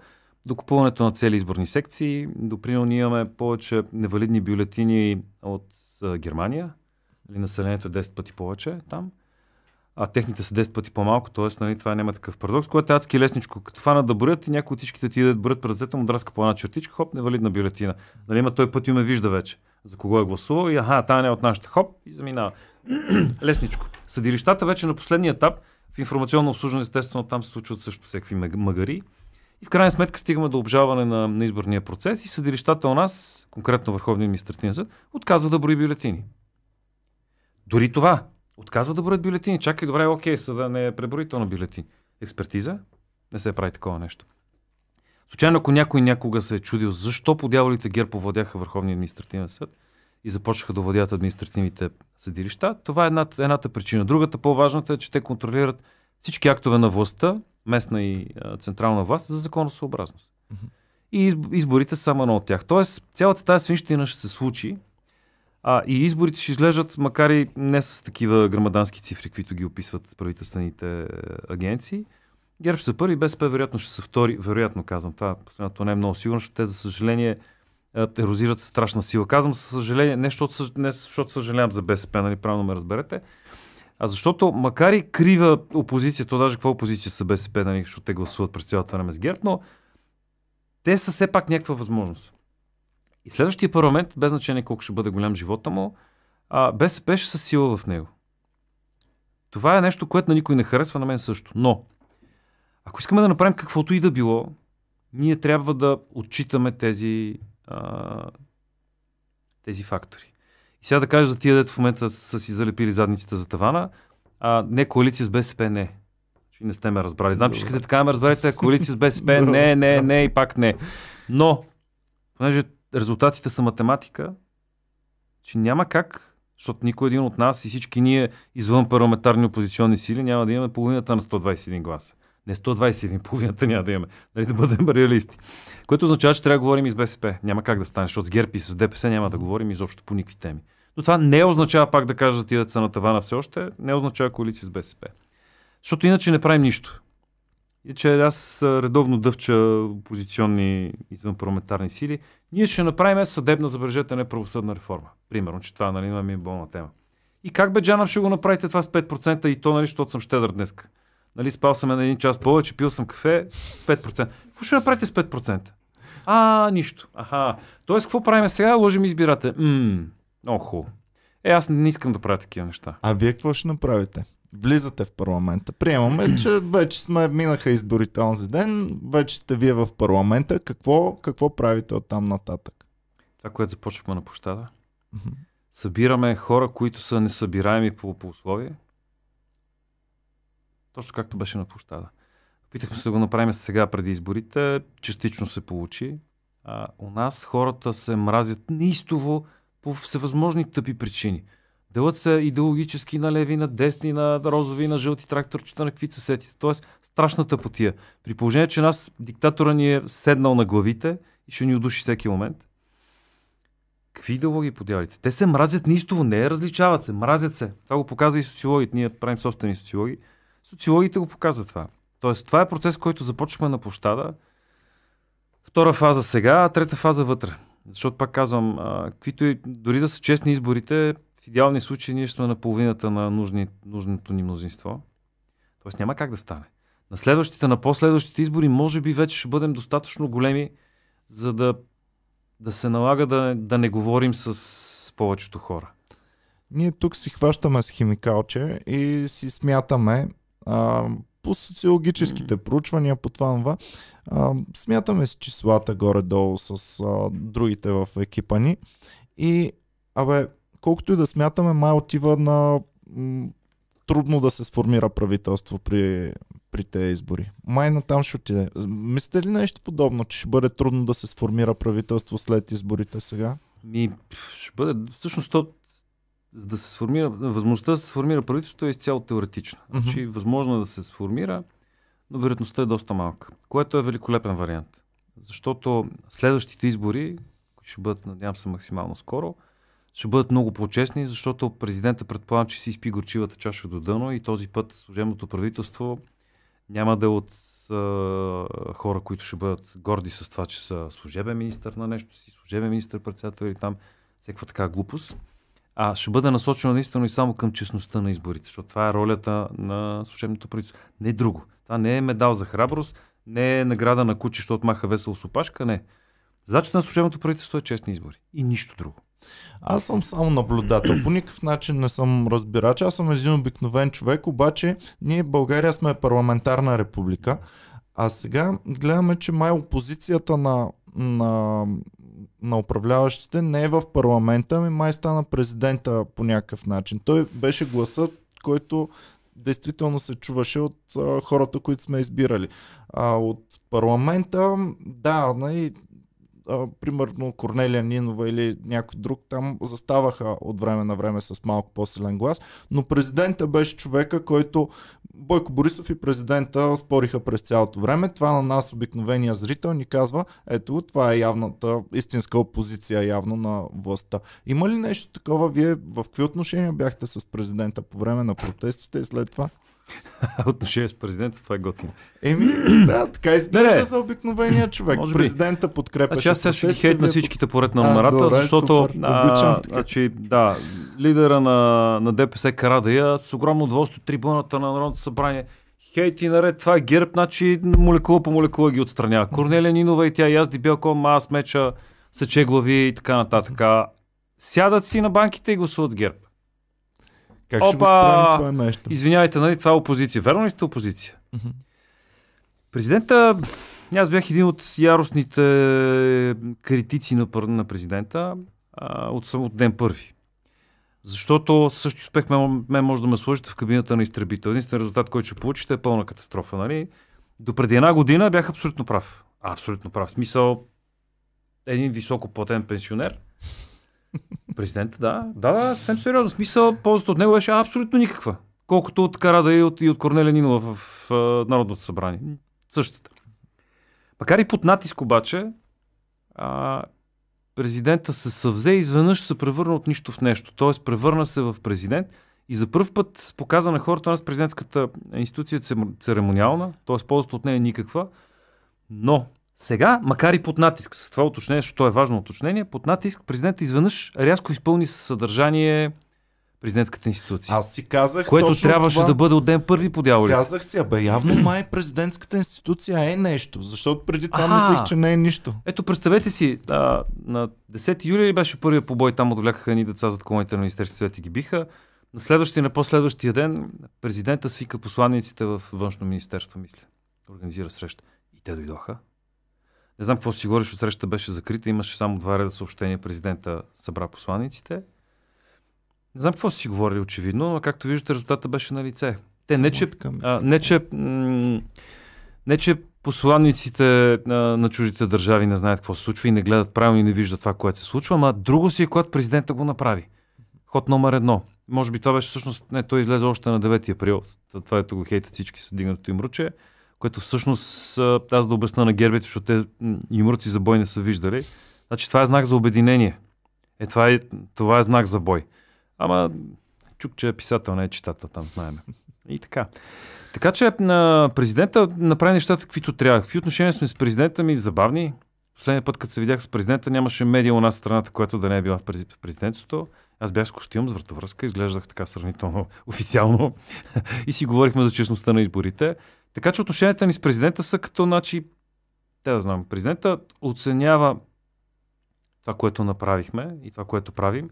До купуването на цели изборни секции. Доприно ние имаме повече невалидни бюлетини от а, Германия. Или нали, населението е 10 пъти повече там а техните са 10 пъти по-малко, т.е. Нали, това няма такъв парадокс, което е адски лесничко. Като фанат да броят и някои от всичките ти идват броят пред му, драска по една чертичка, хоп, невалидна бюлетина. Нали, има той път и ме вижда вече за кого е гласувал и аха, тая не е от нашата хоп, и заминава. лесничко. Съдилищата вече на последния етап в информационно обслужване, естествено, там се случват също всякакви магари. И в крайна сметка стигаме до обжаване на, на изборния процес и съдилищата у нас, конкретно Върховния административен съд, отказва да брои бюлетини. Дори това, Отказва да броят бюлетини. Чакай, добре, окей, са да не е преброително бюлетини. Експертиза? Не се прави такова нещо. Случайно, ако някой някога се е чудил защо по дяволите ГЕРБ повладяха Върховния административен съд и започнаха да владят административните съдилища, това е едната, едната причина. Другата, по-важната е, че те контролират всички актове на властта, местна и а, централна власт, за законосъобразност. Mm-hmm. И изборите са само едно от тях. Тоест, цялата тази свинщина ще се случи, а, и изборите ще изглеждат, макар и не с такива грамадански цифри, каквито ги описват правителствените е, агенции. ГЕРБ ще са първи, БСП вероятно ще са втори. Вероятно казвам, това последното не е много сигурно, защото те, за съжаление, е, ерозират с страшна сила. Казвам, със съжаление, не защото, не защото съжалявам за БСП, нали, правилно ме разберете, а защото, макар и крива опозиция, то даже каква опозиция са БСП, нали, защото те гласуват през цялото време с ГЕРБ, но те са все пак някаква възможност. И следващия парламент, без значение колко ще бъде голям живота му, а, БСП ще са сила в него. Това е нещо, което на никой не харесва, на мен също. Но, ако искаме да направим каквото и да било, ние трябва да отчитаме тези, а, тези фактори. И сега да кажа за тия, дето в момента са си залепили задниците за тавана, а не коалиция с БСП не. Че значи не сте ме разбрали. Знам, Добре. че искате така ме разберете, коалиция с БСП не, не, не и пак не. Но, понеже резултатите са математика, че няма как, защото никой един от нас и всички ние извън парламентарни опозиционни сили няма да имаме половината на 121 гласа. Не 121, половината няма да имаме. Нали, да бъдем реалисти. Което означава, че трябва да говорим и с БСП. Няма как да стане, защото с ГЕРБ и с ДПС няма да говорим изобщо по никакви теми. Но това не означава, пак да кажа, да ти са на тавана все още, не означава коалиция с БСП. Защото иначе не правим нищо. И че аз редовно дъвча опозиционни извънпарламентарни сили. Ние ще направим съдебна, забележете, не правосъдна реформа. Примерно, че това нали, ми е болна тема. И как бе, Джанам, ще го направите това с 5% и то, нали, защото съм щедър днес. Нали, спал съм на един час повече, пил съм кафе с 5%. Какво ще направите с 5%? А, нищо. Аха. Тоест, какво правим сега? Ложим избирате. Мм, много хубаво. Е, аз не искам да правя такива неща. А вие какво ще направите? влизате в парламента. Приемаме, че вече сме минаха изборите онзи ден, вече сте вие в парламента. Какво, какво правите от там нататък? Това, което започнахме на площада. Събираме хора, които са несъбираеми по, по условие. Точно както беше на площада. Питахме се да го направим сега преди изборите. Частично се получи. А, у нас хората се мразят неистово по всевъзможни тъпи причини. Делът се идеологически на леви, на десни, на розови, на жълти тракторчета, на какви се сетите. Тоест, страшната потия. При положение, че нас диктатора ни е седнал на главите и ще ни удуши всеки момент. Какви идеологии подявите? Те се мразят нищо, не различават се, мразят се. Това го показва и социологите. Ние правим собствени социологи. Социологите го показват това. Тоест, това е процес, който започваме на площада. Втора фаза сега, а трета фаза вътре. Защото пак казвам, каквито и, дори да са честни изборите, в идеални случаи, ние сме на половината на нужни, нужното ни мнозинство. Тоест няма как да стане. На следващите, на последващите избори, може би вече ще бъдем достатъчно големи, за да, да се налага да, да не говорим с, с повечето хора. Ние тук си хващаме с химикалче и си смятаме а, по социологическите проучвания, по това а, смятаме с числата горе-долу с а, другите в екипа ни и абе, колкото и да смятаме, май отива на трудно да се сформира правителство при, при тези избори. Май на там ще отиде. Мислите ли нещо подобно, че ще бъде трудно да се сформира правителство след изборите сега? Ми, ще бъде. Всъщност, то, за да се сформира, възможността да се сформира правителство е изцяло теоретична. Mm-hmm. Значи, възможно е да се сформира, но вероятността е доста малка, което е великолепен вариант. Защото следващите избори, които ще бъдат, надявам се, максимално скоро, ще бъдат много по-честни, защото президента предполагам, че си изпи горчивата чаша до дъно и този път служебното правителство няма да е от а, хора, които ще бъдат горди с това, че са служебен министр на нещо си, служебен министр-председател или там всякаква така глупост. А ще бъде насочено наистина и само към честността на изборите, защото това е ролята на служебното правителство. Не е друго. Това не е медал за храброст, не е награда на куче, защото маха весело с опашка, не. Задачата на служебното правителство е честни избори и нищо друго. Аз съм само наблюдател. По никакъв начин не съм разбирач. Аз съм един обикновен човек, обаче ние в България сме парламентарна република. А сега гледаме, че май опозицията на, на, на управляващите не е в парламента, ми май стана президента по някакъв начин. Той беше гласът, който действително се чуваше от а, хората, които сме избирали. А, от парламента, да, и нали, а, примерно Корнелия Нинова или някой друг там заставаха от време на време с малко по-силен глас, но президента беше човека, който Бойко Борисов и президента спориха през цялото време. Това на нас обикновения зрител ни казва, ето това е явната, истинска опозиция явно на властта. Има ли нещо такова? Вие в какви отношения бяхте с президента по време на протестите и след това? Отношение с президента, това е готино. Еми, да, така изглежда за обикновения човек. Може Президента подкрепя. Значи аз сега ще ги на всичките поред на номерата, добре, защото супер. А, Обичам, значи, да, лидера на, на ДПС Карадая с огромно удоволствие трибуната на Народното събрание хейт и наред това е герб, значи молекула по молекула ги отстранява. Корнелия Нинова и тя Язди Белко, аз Меча, глави и така нататък. Сядат си на банките и гласуват с герб. Как Опа! ще го справим това нещо? Извинявайте, нали, това е опозиция. Верно ли сте опозиция? Mm-hmm. Президента, аз бях един от яростните критици на, на президента а, от, от ден първи. Защото също успех мен, ме може да ме сложите в кабината на изтребител. Единствен резултат, който ще получите е пълна катастрофа. Нали? До преди една година бях абсолютно прав. А, абсолютно прав. В смисъл, един високо платен пенсионер Президента, да. Да, да, съвсем сериозно. Смисъл, ползата от него беше абсолютно никаква. Колкото от Карада и от, и от Корнелия Нинова в, в, в Народното събрание. Същата. Макар и под натиск обаче, а, президента се съвзе и изведнъж се превърна от нищо в нещо. Тоест превърна се в президент и за първ път показа на хората нас президентската институция е церемониална, т.е. ползата от нея е никаква, но сега, макар и под натиск, с това уточнение, защото е важно уточнение, под натиск президента изведнъж рязко изпълни със съдържание президентската институция. Аз си казах. Което трябваше това... да бъде от ден първи по дяволите. Казах си, абе, явно май президентската институция е нещо, защото преди това мислих, че не е нищо. Ето, представете си, а, на 10 юли беше първия побой, там отвлякаха ни деца за колоните на Министерския съвет и ги биха. На следващия и на последващия ден президента свика посланиците в външно министерство, мисля. Организира среща. И те дойдоха. Не знам какво си говориш, от срещата беше закрита, имаше само два реда съобщения, президента събра посланиците. Не знам какво си говорили очевидно, но както виждате резултата беше на лице. Те не че, а, не, че, м- не, че посланниците а, на чуждите държави не знаят какво се случва и не гледат правилно и не виждат това, което се случва, а друго си е, когато президента го направи. Ход номер едно. Може би това беше всъщност, не, той излезе още на 9 април. Това ето го хейтят всички с дигнато им руче което всъщност аз да обясна на гербите, защото те юморци за бой не са виждали. Значи това е знак за обединение. Е, това е, това е знак за бой. Ама чук, че е писател, не е читател, там знаеме. И така. Така че на президента направи нещата, каквито трябва. Какви отношения сме с президента ми? Забавни. Последния път, като се видях с президента, нямаше медия у нас страната, която да не е била в президентството. Аз бях с костюм с вратовръзка, изглеждах така сравнително официално и си говорихме за честността на изборите. Така че отношенията ни с президента са като, значи, те да знам, президента оценява това, което направихме и това, което правим,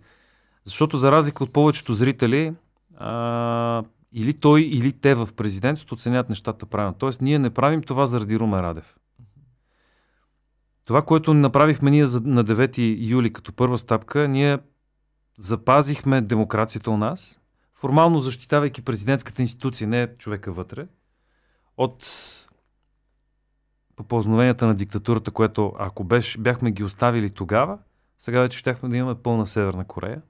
защото за разлика от повечето зрители, а, или той, или те в президентството оценят нещата правилно. Тоест, ние не правим това заради Румен Радев. Това, което направихме ние на 9 юли като първа стъпка, ние запазихме демокрацията у нас, формално защитавайки президентската институция, не човека вътре – от попълзновенията на диктатурата, което ако беше, бяхме ги оставили тогава, сега вече щяхме да имаме пълна Северна Корея.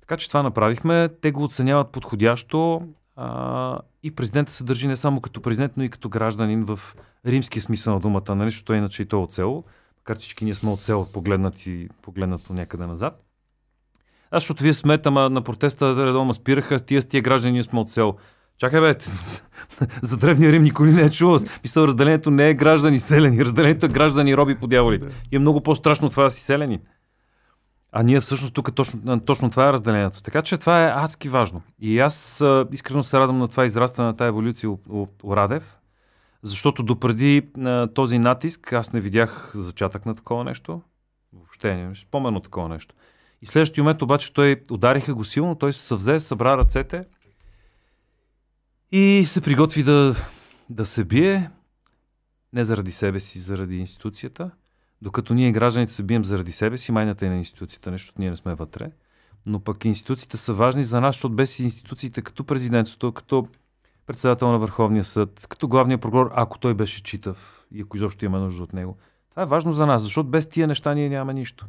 Така че това направихме. Те го оценяват подходящо а, и президента се държи не само като президент, но и като гражданин в римски смисъл на думата, нали? защото иначе и то е от село. Макар всички ние сме от село, погледнати, погледнато някъде назад. Аз, защото вие смета, на протеста редовно спираха, с тия, с тия граждани ние сме от село. Чакай бе, за древния Рим никой не е чувал. Мисля, разделението не е граждани селени, разделението е граждани роби по дяволите. И е много по-страшно това да си селени. А ние всъщност тук точно, точно това е разделението. Така че това е адски важно. И аз а, искрено се радвам на това израстване на тази еволюция от Радев, защото допреди а, този натиск аз не видях зачатък на такова нещо. Въобще не спомен от такова нещо. И следващия момент обаче той удариха го силно, той се съвзе, събра ръцете – и се приготви да, да се бие, не заради себе си, заради институцията. Докато ние гражданите се бием заради себе си, майната е на институцията, нещо ние не сме вътре. Но пък институциите са важни за нас, защото без институциите като президентството, като председател на Върховния съд, като главния прокурор, ако той беше читав и ако изобщо има нужда от него. Това е важно за нас, защото без тия неща ние нямаме нищо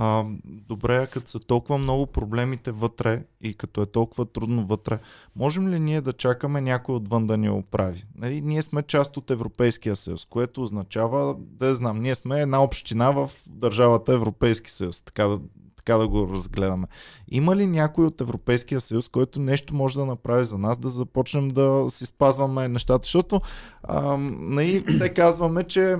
а, добре, като са толкова много проблемите вътре и като е толкова трудно вътре, можем ли ние да чакаме някой отвън да ни оправи? Нали, ние сме част от Европейския съюз, което означава, да знам, ние сме една община в държавата Европейски съюз, така да, така да го разгледаме. Има ли някой от Европейския съюз, който нещо може да направи за нас, да започнем да си спазваме нещата? Защото а, и нали, все казваме, че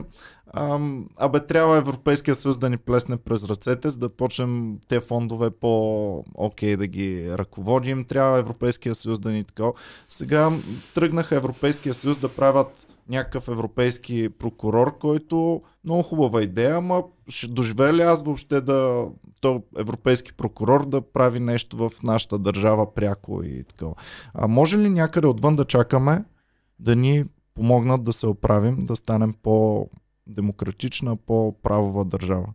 Ам, абе, трябва Европейския съюз да ни плесне през ръцете, за да почнем те фондове по-окей да ги ръководим. Трябва Европейския съюз да ни така. Сега тръгнаха Европейския съюз да правят някакъв европейски прокурор, който много хубава идея, ама ще доживея ли аз въобще да то европейски прокурор да прави нещо в нашата държава пряко и така. А може ли някъде отвън да чакаме да ни помогнат да се оправим, да станем по демократична, по-правова държава.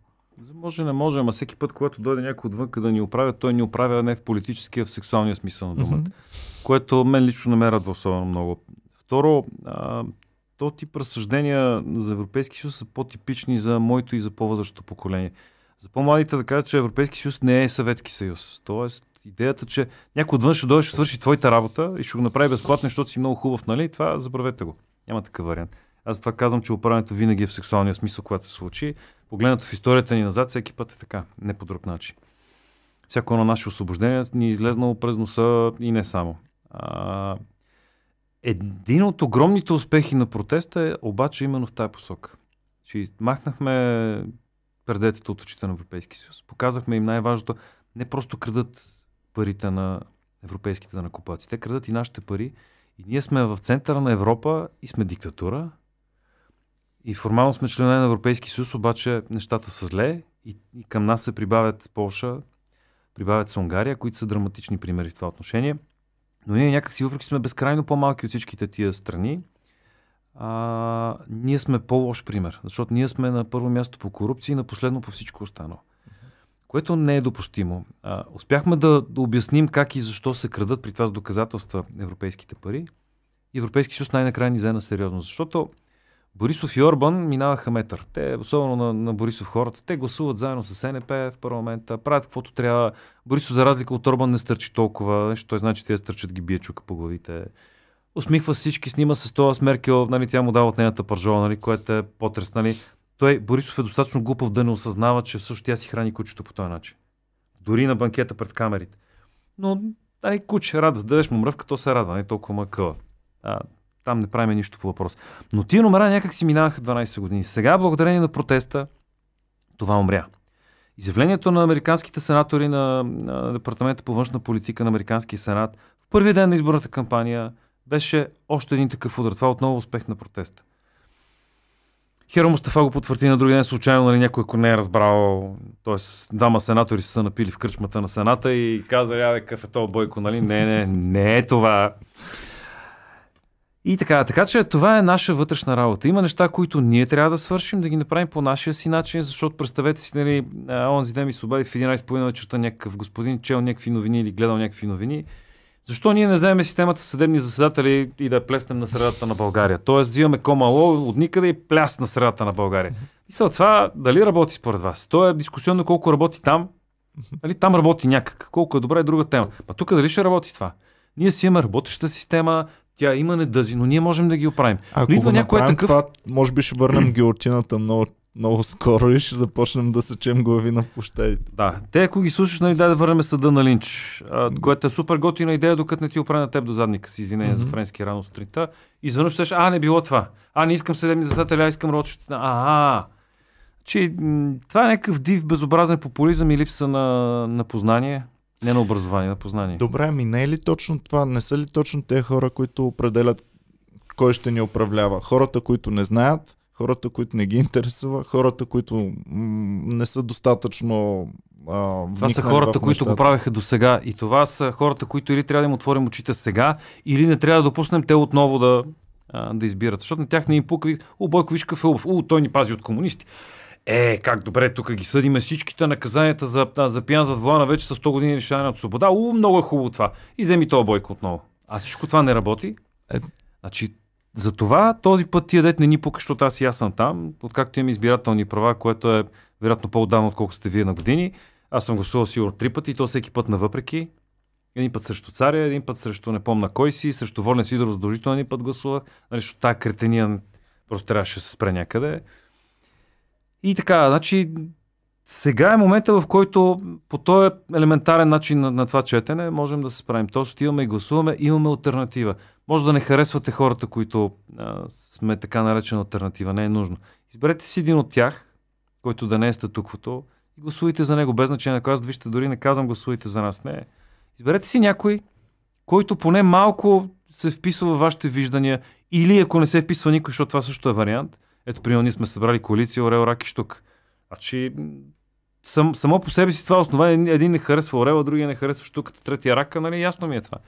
Може, не може, ама всеки път, когато дойде някой отвън да ни оправя, той ни оправя не в политическия, а в сексуалния смисъл на думата. Mm-hmm. Което мен лично не ме радва особено много. Второ, а, то тип разсъждения за Европейски съюз са по-типични за моето и за по-възрастното поколение. За по-младите да кажа, че Европейски съюз не е Съветски съюз. Тоест, идеята, че някой отвън ще дойде, ще свърши твоята работа и ще го направи безплатно, защото си много хубав, нали? Това забравете го. Няма такъв вариант. Аз това казвам, че оправянето винаги е в сексуалния смисъл, когато се случи. Погледнато в историята ни назад, всеки път е така, не по друг начин. Всяко на наше освобождение ни е излезнало през носа и не само. А, един от огромните успехи на протеста е обаче именно в тази посока. Че махнахме предетето от очите на Европейски съюз. Показахме им най-важното. Не просто крадат парите на европейските накопаци. Те крадат и нашите пари. И ние сме в центъра на Европа и сме диктатура. И формално сме членове на Европейски съюз, обаче нещата са зле и, и към нас се прибавят Полша, прибавят се Унгария, които са драматични примери в това отношение. Но ние някакси, въпреки сме безкрайно по-малки от всичките тия страни, а, ние сме по-лош пример, защото ние сме на първо място по корупция и на последно по всичко останало. Което не е допустимо. А, успяхме да, да обясним как и защо се крадат при това с доказателства европейските пари. Европейски съюз най-накрая ни взе на сериозно, защото Борисов и Орбан минаваха метър. Те, особено на, на Борисов хората, те гласуват заедно с НП в парламента, правят каквото трябва. Борисов, за разлика от Орбан, не стърчи толкова, нещо той значи, че те стърчат ги бие чука по главите. Усмихва всички, снима с това с Меркел, нали, тя му дава от нейната пържола, нали, което е потрес. Нали. Той, Борисов е достатъчно глупав да не осъзнава, че всъщност тя си храни кучето по този начин. Дори на банкета пред камерите. Но, нали, куче, радва, дадеш му мръвка, то се радва, не толкова мъка. А, там не правим нищо по въпрос. Но тия номера някак си минаваха 12 години. Сега, благодарение на протеста, това умря. Изявлението на американските сенатори на, на Департамента по външна политика на Американския сенат в първия ден на изборната кампания беше още един такъв удар. Това е отново успех на протеста. Херо Мустафа го потвърди на другия ден случайно, нали някой, ако не е разбрал, т.е. двама сенатори са напили в кръчмата на сената и казали, абе, какъв е то Бойко, нали? Не, не, не е това. И така, така че това е наша вътрешна работа. Има неща, които ние трябва да свършим, да ги направим по нашия си начин, защото представете си, нали, онзи ден ми се обади в 11.30 вечерта някакъв господин, чел някакви новини или гледал някакви новини. Защо ние не вземем системата съдебни заседатели и да плеснем на средата на България? Тоест, взимаме комало от никъде и пляс на средата на България. И след това, дали работи според вас? То е дискусионно колко работи там. Нали, там работи някак. Колко е добре е друга тема. Ма тук дали ще работи това? Ние си имаме работеща система, тя има недъзи, но ние можем да ги оправим. Ако но идва някой такъв... това, може би ще върнем гилотината много много скоро и ще започнем да сечем глави на площадите. Да, те ако ги слушаш, нали, дай да върнем съда на Линч, а, което е супер готина идея, докато не ти оправя на теб до задника си, извинение mm-hmm. за френски рано сутринта. Изведнъж ще а, не било това. А, не искам съдебни заседателя, а искам родчета. А, а, че това е някакъв див, безобразен популизъм и липса на, на познание. Не на образование, на познание. Добре, ми не е ли точно това? Не са ли точно те хора, които определят кой ще ни управлява? Хората, които не знаят, хората, които не ги интересува, хората, които м- не са достатъчно. А, това са хората, които го правеха до сега. И това са хората, които или трябва да им отворим очите сега, или не трябва да допуснем те отново да, а, да избират. Защото на тях не им пука, о, Бойко, виж е О, той ни пази от комунисти. Е, как добре, тук ги съдиме всичките наказанията за, за пиян зад вулана вече с 100 години лишаване от свобода. У, много е хубаво това. И вземи то бойко отново. А всичко това не работи. Е... Значи, за това този път тия дет не ни пука, защото аз и аз съм там, откакто имам избирателни права, което е вероятно по отдавно отколкото сте вие на години. Аз съм гласувал сигурно три пъти и то всеки път навъпреки. Един път срещу царя, един път срещу не помна кой си, срещу Волен Сидоров задължително един път гласувах. Нали, тази кретения просто трябваше да се спре някъде. И така, значи сега е момента, в който по този елементарен начин на, на това четене можем да се справим. Тоест отиваме и гласуваме, имаме альтернатива. Може да не харесвате хората, които а, сме така наречена альтернатива, не е нужно. Изберете си един от тях, който да не е статуквото и гласувайте за него, без значение ако Аз вижте, дори не казвам гласувайте за нас, не. Изберете си някой, който поне малко се вписва във вашите виждания или ако не се вписва никой, защото това също е вариант – ето, примерно, ние сме събрали коалиция Орел, Рак и Штук. Значи, сам, само по себе си това основание. Един не харесва Орела, другия не харесва Штуката, третия Рака, нали? Ясно ми е това.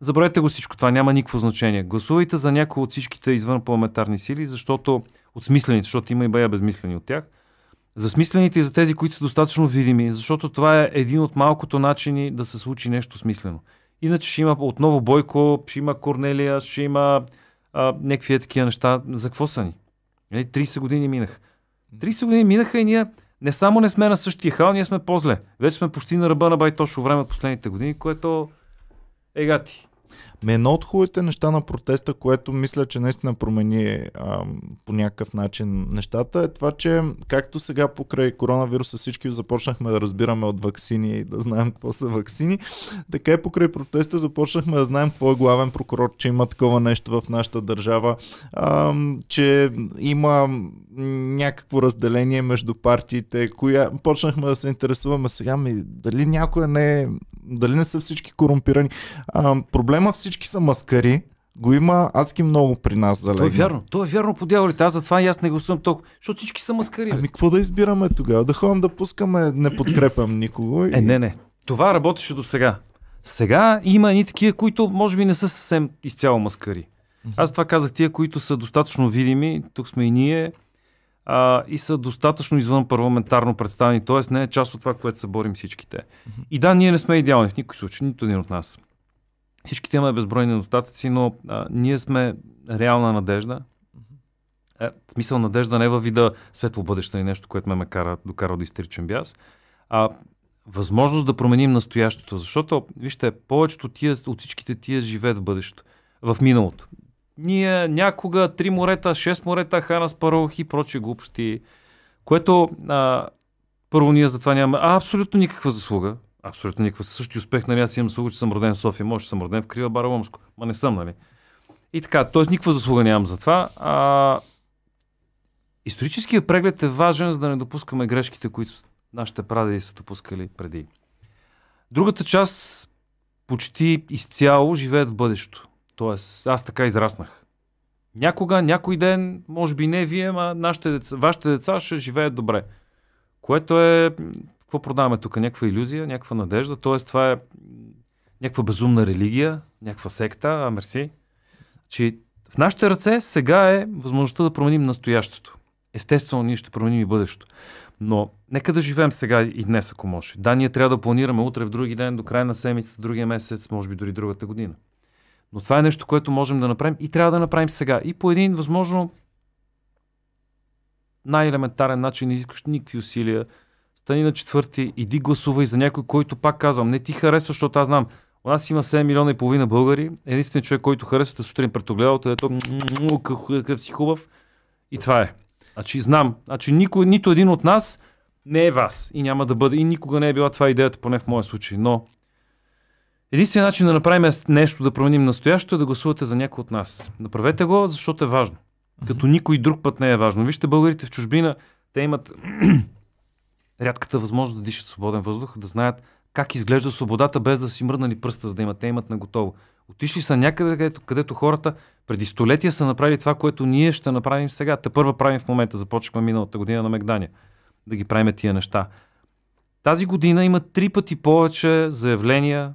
Забравете го всичко, това няма никакво значение. Гласувайте за някои от всичките извън парламентарни сили, защото от смислените, защото има и бая безмислени от тях, за смислените и за тези, които са достатъчно видими, защото това е един от малкото начини да се случи нещо смислено. Иначе ще има отново Бойко, ще има Корнелия, ще има а, някакви е такива неща. За какво са ни? 30 нали, години минах. 30 години минаха и ние не само не сме на същия хал, ние сме по-зле. Вече сме почти на ръба на байтошо време последните години, което е гати. Ме е едно от хубавите неща на протеста, което мисля, че наистина промени а, по някакъв начин нещата, е това, че както сега покрай коронавируса всички започнахме да разбираме от вакцини и да знаем какво са вакцини, така и покрай протеста започнахме да знаем какво е главен прокурор, че има такова нещо в нашата държава, а, че има някакво разделение между партиите, коя... почнахме да се интересуваме сега, ми, дали някой не е, дали не са всички корумпирани. А, проблема всички всички са маскари, го има адски много при нас за Това е вярно, то е вярно по дяволите. Аз затова и аз не гласувам толкова, защото всички са маскари. Ами какво да избираме тогава? Да ходим да пускаме, не подкрепям никого. И... Е, не, не. Това работеше до сега. Сега има и такива, които може би не са съвсем изцяло маскари. Аз това казах, тия, които са достатъчно видими, тук сме и ние, а, и са достатъчно извън парламентарно представени, т.е. не е част от това, което се борим всичките. И да, ние не сме идеални в никой случай, нито един от нас. Всичките имаме безбройни недостатъци, но а, ние сме реална надежда. Е, в смисъл надежда не е във вида светло бъдеще и нещо, което ме ме кара, докара да изтричам бяз, а възможност да променим настоящето. Защото, вижте, повечето тия, от всичките тия живеят в бъдещето, в миналото. Ние някога три морета, шест морета, Хана парох и прочи глупости, което а, първо ние за това нямаме абсолютно никаква заслуга. Абсолютно никаква. Същи успех, нали, аз имам слуга, че съм роден в София, може, че съм роден в Крива Бара Ма не съм, нали? И така, т.е. никаква заслуга нямам за това. А, историческият преглед е важен, за да не допускаме грешките, които нашите прадеди са допускали преди. Другата част почти изцяло живеят в бъдещето. Тоест, аз така израснах. Някога, някой ден, може би не вие, а нашите деца, вашите деца ще живеят добре. Което е какво продаваме тук? Някаква иллюзия, някаква надежда. Тоест, това е някаква безумна религия, някаква секта. А, мерси. Че значи, в нашите ръце сега е възможността да променим настоящето. Естествено, ние ще променим и бъдещето. Но нека да живеем сега и днес, ако може. Да, ние трябва да планираме утре, в други ден, до края на седмицата, другия месец, може би дори другата година. Но това е нещо, което можем да направим и трябва да направим сега. И по един, възможно, най-елементарен начин, не изискващ никакви усилия, стани на четвърти, иди гласувай за някой, който пак казвам, не ти харесва, защото аз знам, у нас има 7 милиона и половина българи, Единственият човек, който харесвате сутрин пред огледалото, ето какъв си хубав и това е. Значи знам, значи никой, нито един от нас не е вас и няма да бъде и никога не е била това идеята, поне в моя случай, но единственият начин да направим нещо, да променим настоящето е да гласувате за някой от нас. Направете го, защото е важно. Като никой друг път не е важно. Вижте, българите в чужбина, те имат рядката възможност да дишат свободен въздух, да знаят как изглежда свободата, без да си мръднали пръста, за да имат, те имат на готово. Отишли са някъде, където, където хората преди столетия са направили това, което ние ще направим сега. Те първа правим в момента, започваме миналата година на Мегдания да ги правим тия неща. Тази година има три пъти повече заявления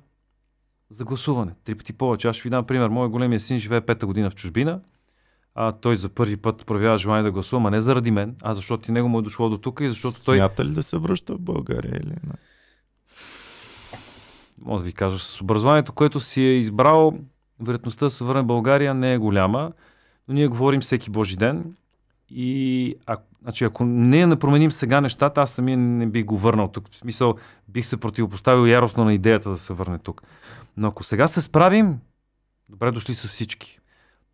за гласуване. Три пъти повече. Аз ще ви дам пример. моят големия син живее пета година в чужбина – а, той за първи път проявява желание да гласува, а не заради мен, а защото и него му е дошло до тук и защото Смята той... Смята ли да се връща в България или не? Мога да ви кажа, с образованието, което си е избрал, вероятността да се върне в България не е голяма, но ние говорим всеки божи ден и а, значи, ако не променим сега нещата, аз самия не бих го върнал тук. В смисъл, бих се противопоставил яростно на идеята да се върне тук. Но ако сега се справим, добре дошли са всички.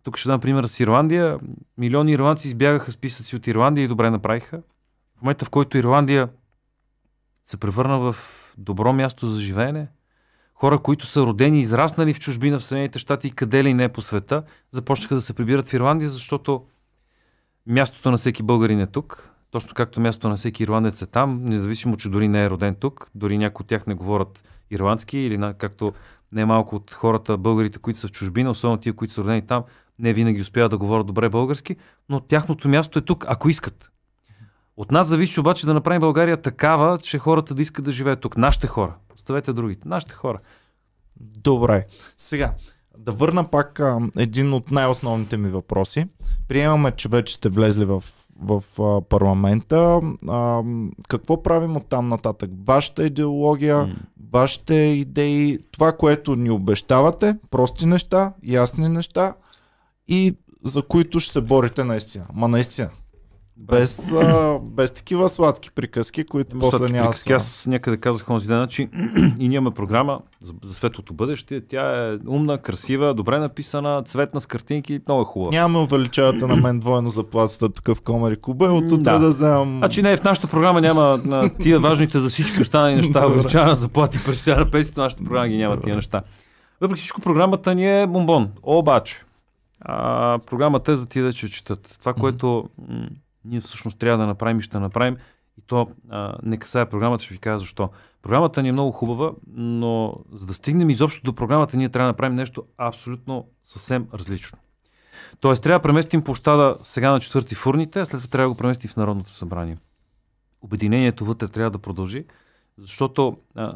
Тук ще дам пример с Ирландия. Милиони ирландци избягаха списъци от Ирландия и добре направиха. В момента, в който Ирландия се превърна в добро място за живеене, хора, които са родени и израснали в чужбина в Съединените щати и къде ли не по света, започнаха да се прибират в Ирландия, защото мястото на всеки българин е тук, точно както мястото на всеки ирландец е там, независимо, че дори не е роден тук, дори някои от тях не говорят ирландски или на, както немалко от хората, българите, които са в чужбина, особено тия, които са родени там, не винаги успяват да говорят добре български, но тяхното място е тук, ако искат. От нас зависи обаче да направим България такава, че хората да искат да живеят тук. Нашите хора. Оставете другите. Нашите хора. Добре. Сега, да върна пак а, един от най-основните ми въпроси. Приемаме, че вече сте влезли в в парламента. А, какво правим от там нататък? Вашата идеология, mm. вашите идеи, това, което ни обещавате, прости неща, ясни неща и за които ще се борите наистина. Ма наистина. Без, а, без такива сладки приказки, които Ема, после няма приказки. Аз някъде казах онзи ден, че значи, и ние имаме програма за, за светлото бъдеще. Тя е умна, красива, добре написана, цветна с картинки, много е хубава. Няма увеличавата на мен двойно заплатата тук в Комари Куба. От утре да. да вземам... Значи не, в нашата програма няма на тия важните за всички останали неща. Увеличаване заплати през на песните, нашата програма ги няма Добре. тия неща. Въпреки всичко, програмата ни е бомбон. Обаче, а, програмата е за тия да че четат. Това, което... Mm-hmm ние всъщност трябва да направим и ще направим. И то а, не касае програмата, ще ви кажа защо. Програмата ни е много хубава, но за да стигнем изобщо до програмата, ние трябва да направим нещо абсолютно съвсем различно. Тоест, трябва да преместим площада сега на четвърти фурните, а след това трябва да го преместим в Народното събрание. Обединението вътре трябва да продължи, защото а,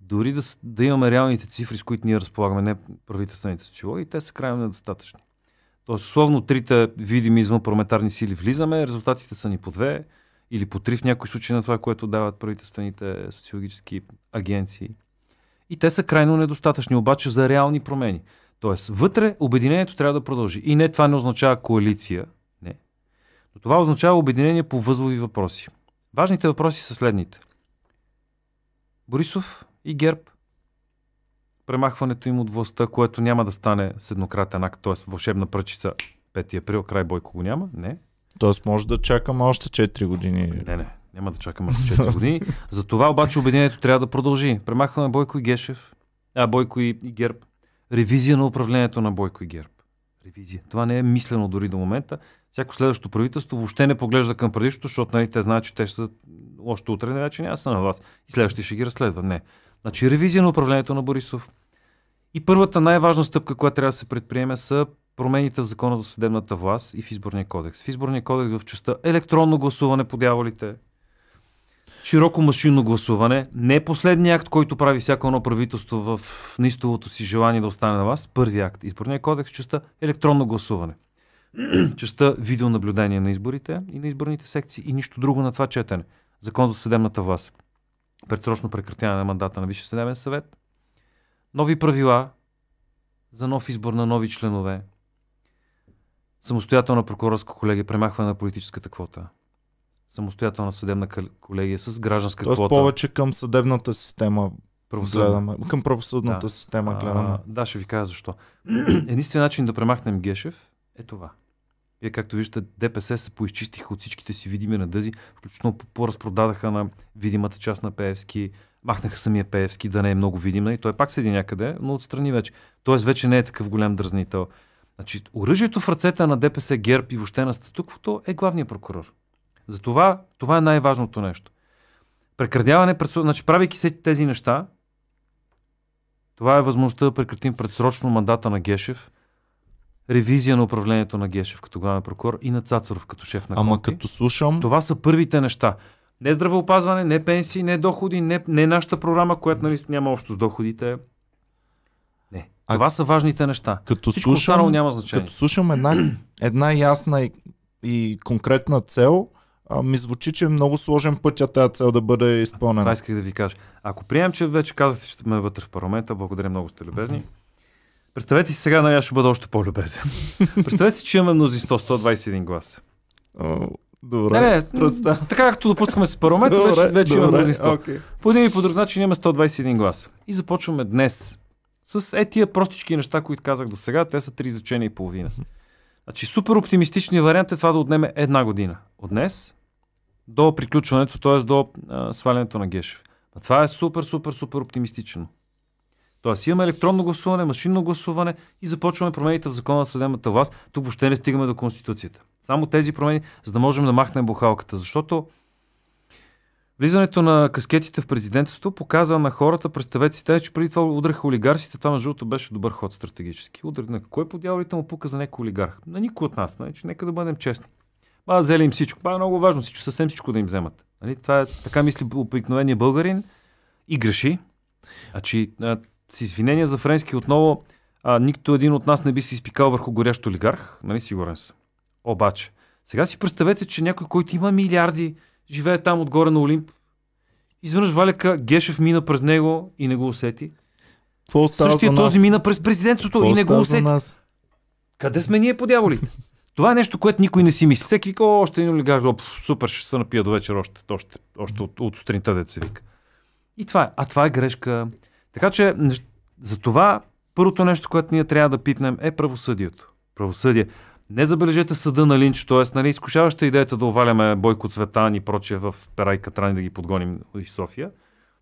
дори да, да имаме реалните цифри, с които ние разполагаме, не правителствените социологи, те са крайно недостатъчни. Тоест, условно трите видими извънпарламентарни сили влизаме, резултатите са ни по две или по три в някои случаи на това, което дават правителствените социологически агенции. И те са крайно недостатъчни, обаче за реални промени. Тоест, вътре обединението трябва да продължи. И не това не означава коалиция, не. Но това означава обединение по възлови въпроси. Важните въпроси са следните. Борисов и ГЕРБ премахването им от властта, което няма да стане с еднократен акт, т.е. вълшебна пръчица 5 април, край Бойко го няма, не. Тоест може да чакаме още 4 години. Не, не, няма да чакаме още 4 години. За това обаче обединението трябва да продължи. Премахваме Бойко и Гешев, а Бойко и, и Герб. Ревизия на управлението на Бойко и Герб. Ревизия. Това не е мислено дори до момента. Всяко следващо правителство въобще не поглежда към предишното, защото нали, те знаят, че те ще са още утре, не вече няма са на вас. И следващите ще ги разследва. Не. Значи ревизия на управлението на Борисов. И първата най-важна стъпка, която трябва да се предприеме са промените в закона за съдебната власт и в изборния кодекс. В изборния кодекс в частта електронно гласуване по дяволите, широко машинно гласуване, не последния акт, който прави всяко едно правителство в нистовото си желание да остане на вас. Първи акт. Изборния кодекс в частта електронно гласуване. частта видеонаблюдение на изборите и на изборните секции и нищо друго на това четене. Закон за съдебната власт предсрочно прекратяване на мандата на Висше съдебен съвет, нови правила за нов избор на нови членове, самостоятелна прокурорска колегия, премахване на политическата квота, самостоятелна съдебна колегия с гражданска Тоест квота. повече към съдебната система Правосъдна. гледаме. Към правосъдната да. система гледаме. А, да, ще ви кажа защо. Единственият начин да премахнем Гешев е това – вие, както виждате, ДПС се поизчистиха от всичките си видими надъзи, включително по-разпродадаха на видимата част на Певски, махнаха самия Пеевски да не е много видим. И нали? той пак седи някъде, но отстрани вече. Тоест вече не е такъв голям дразнител. Значи, оръжието в ръцете на ДПС, ГЕРБ и въобще на статуквото е главният прокурор. Затова това е най-важното нещо. Прекратяване, пред... значи правейки се тези неща, това е възможността да прекратим предсрочно мандата на Гешев, ревизия на управлението на Гешев като главен прокурор и на Цацаров като шеф на Ама като слушам... Това са първите неща. Не здравеопазване, не пенсии, не доходи, не, не нашата програма, която нали, няма общо с доходите. Не. А, Това са важните неща. Като Всичко слушам, останало няма значение. Като слушам една, една ясна и, и конкретна цел, а, ми звучи, че е много сложен пътя тази цел да бъде изпълнена. А, това исках да ви кажа. Ако приемам, че вече казахте, че сме вътре в парламента, благодаря много сте любезни. Uh-huh. Представете си сега, нали, аз ще бъда още по-любезен. Представете си, че имаме мнозинство 121 гласа. добре. Не, не, така както допускаме с парламента, вече, вече добре, имаме мнозинство. Okay. По един и по друг начин имаме 121 гласа. И започваме днес с етия простички неща, които казах до сега. Те са три изречения и половина. Значи супер оптимистичният вариант е това да отнеме една година. От днес до приключването, т.е. до а, свалянето на Гешев. А това е супер, супер, супер оптимистично. Тоест имаме електронно гласуване, машинно гласуване и започваме промените в закона на съдебната власт. Тук въобще не стигаме до Конституцията. Само тези промени, за да можем да махнем бухалката. Защото Влизането на каскетите в президентството показва на хората, представете си, те, че преди това удряха олигарсите, това между другото беше добър ход стратегически. Удар на кой по дяволите му пука за някой олигарх? На никой от нас, значи, нека да бъдем честни. Ба, взели им всичко. Ба, е много важно всичко, съвсем всичко да им вземат. Нали? Това е, така мисли обикновения българин и греши. Значи, с извинения за френски отново, а, никто един от нас не би се изпикал върху горящ олигарх, нали сигурен съм. Обаче, сега си представете, че някой, който има милиарди, живее там отгоре на Олимп, изведнъж Валека Гешев мина през него и не го усети. Какво Същия този мина през президентството и не го усети. Нас? Къде сме ние по дяволите? Това е нещо, което никой не си мисли. Всеки вика, още един олигарх, Оп, супер, ще се напия до вечер още, още, още от, от сутринта, деца вика. И това е. А това е грешка. Така че за това първото нещо, което ние трябва да пипнем е правосъдието. Правосъдие. Не забележете съда на линч, т.е. Нали, изкушаваща идеята да оваляме Бойко Цветан и прочие в Пера и Катрани да ги подгоним и София.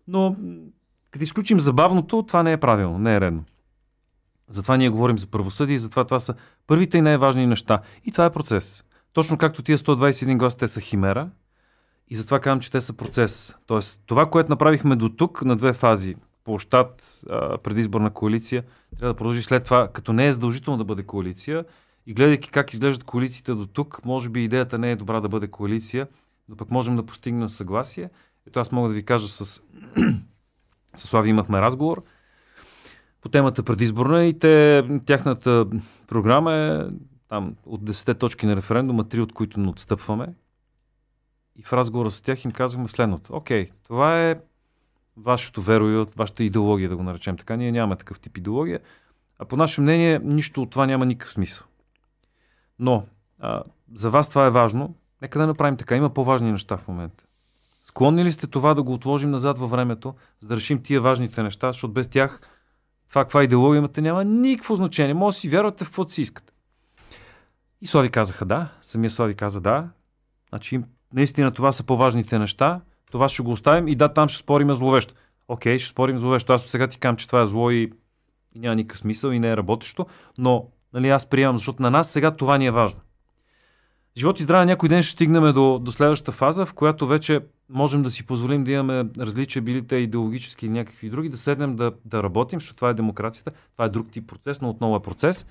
Но като изключим забавното, това не е правилно, не е редно. Затова ние говорим за правосъдие и затова това са първите и най-важни неща. И това е процес. Точно както тия 121 гласа, те са химера. И затова казвам, че те са процес. Тоест, това, което направихме до тук на две фази, площад предизборна коалиция, трябва да продължи след това, като не е задължително да бъде коалиция. И гледайки как изглеждат коалициите до тук, може би идеята не е добра да бъде коалиция, но пък можем да постигнем съгласие. Ето аз мога да ви кажа с... с Слави имахме разговор по темата предизборна и те, тяхната програма е там от 10 точки на референдума, три от които не отстъпваме. И в разговора с тях им казваме следното. Окей, това е вашето и от вашата идеология, да го наречем така. Ние нямаме такъв тип идеология. А по наше мнение, нищо от това няма никакъв смисъл. Но а, за вас това е важно. Нека да направим така. Има по-важни неща в момента. Склонни ли сте това да го отложим назад във времето, за да решим тия важните неща, защото без тях това каква идеология имате няма никакво значение. Може да си вярвате в каквото си искате. И Слави казаха да, самия Слави каза да. Значи наистина това са по-важните неща това ще го оставим и да, там ще спорим зловещо. Окей, ще спорим зловещо. Аз сега ти кам, че това е зло и, и няма никакъв смисъл и не е работещо, но нали, аз приемам, защото на нас сега това ни е важно. Живот и здраве, някой ден ще стигнем до, до следващата фаза, в която вече можем да си позволим да имаме различия, били те идеологически и някакви други, да седнем да, да работим, защото това е демокрацията, това е друг тип процес, но отново е процес.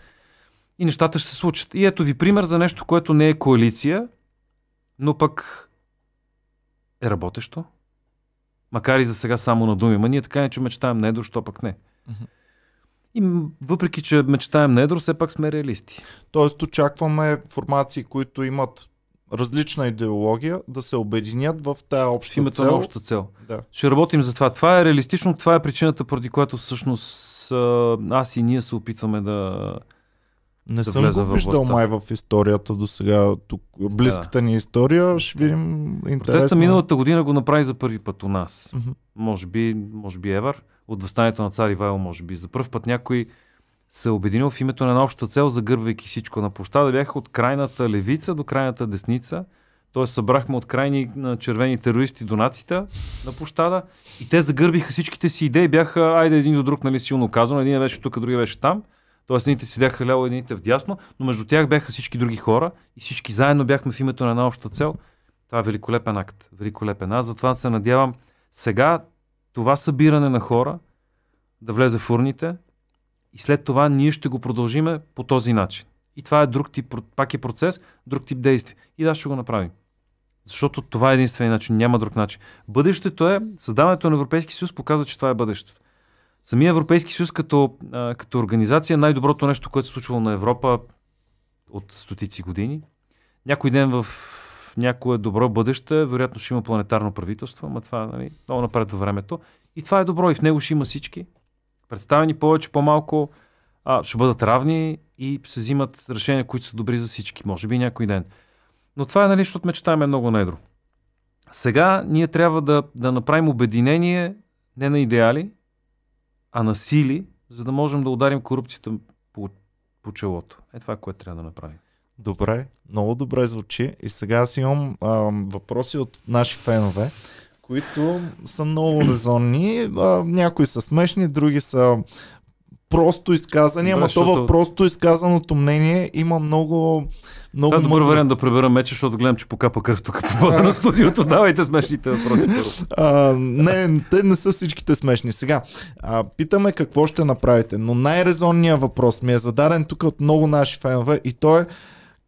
И нещата ще се случат. И ето ви пример за нещо, което не е коалиция, но пък е работещо. Макар и за сега само на думи. Ма ние така не, че мечтаем едро, що пък не. И въпреки, че мечтаем едро, все пак сме реалисти. Тоест очакваме формации, които имат различна идеология, да се обединят в тая обща в името цел. На обща цел. Да. Ще работим за това. Това е реалистично, това е причината, поради която всъщност аз и ние се опитваме да, не да съм го виждал май в историята до сега. Тук, близката да. ни история, ще видим интересно. Протеста миналата година го направи за първи път у нас. Mm-hmm. Може би, може би Евар. От възстанието на цар Ивайло, може би. За първ път някой се е обединил в името на една обща цел, загърбвайки всичко на площада. Бяха от крайната левица до крайната десница. Тоест събрахме от крайни на червени терористи донацията на площада и те загърбиха всичките си идеи. Бяха, айде един до друг, нали, силно казано. Един беше тук, другия беше там. Тоест, едните седяха ляво, едните дясно, но между тях бяха всички други хора и всички заедно бяхме в името на една обща цел. Това е великолепен акт. Великолепен. Аз затова се надявам сега това събиране на хора да влезе в урните и след това ние ще го продължиме по този начин. И това е друг тип, пак е процес, друг тип действие. И да, ще го направим. Защото това е единствения начин, няма друг начин. Бъдещето е, създаването на Европейски съюз показва, че това е бъдещето. Самия Европейски съюз като, като организация е най-доброто нещо, което се случва на Европа от стотици години. Някой ден в някое добро бъдеще, вероятно ще има планетарно правителство, но това нали, много напред във времето. И това е добро и в него ще има всички. Представени повече, по-малко, а, ще бъдат равни и се взимат решения, които са добри за всички. Може би някой ден. Но това е нали, защото мечтаваме много недро. Сега ние трябва да, да направим обединение не на идеали, а на сили, за да можем да ударим корупцията по, по челото. Е това, е което трябва да направим. Добре, много добре звучи. И сега аз имам а, въпроси от наши фенове, които са много резонни. А, някои са смешни, други са просто изказани, ама защото... то в просто изказаното мнение има много много Трябва добър вариант да пребера меча, защото гледам, че покапа кръв тук по на студиото. Давайте смешните въпроси. А, не, те не са всичките смешни. Сега, а, питаме какво ще направите, но най-резонният въпрос ми е зададен тук от много наши фенове и то е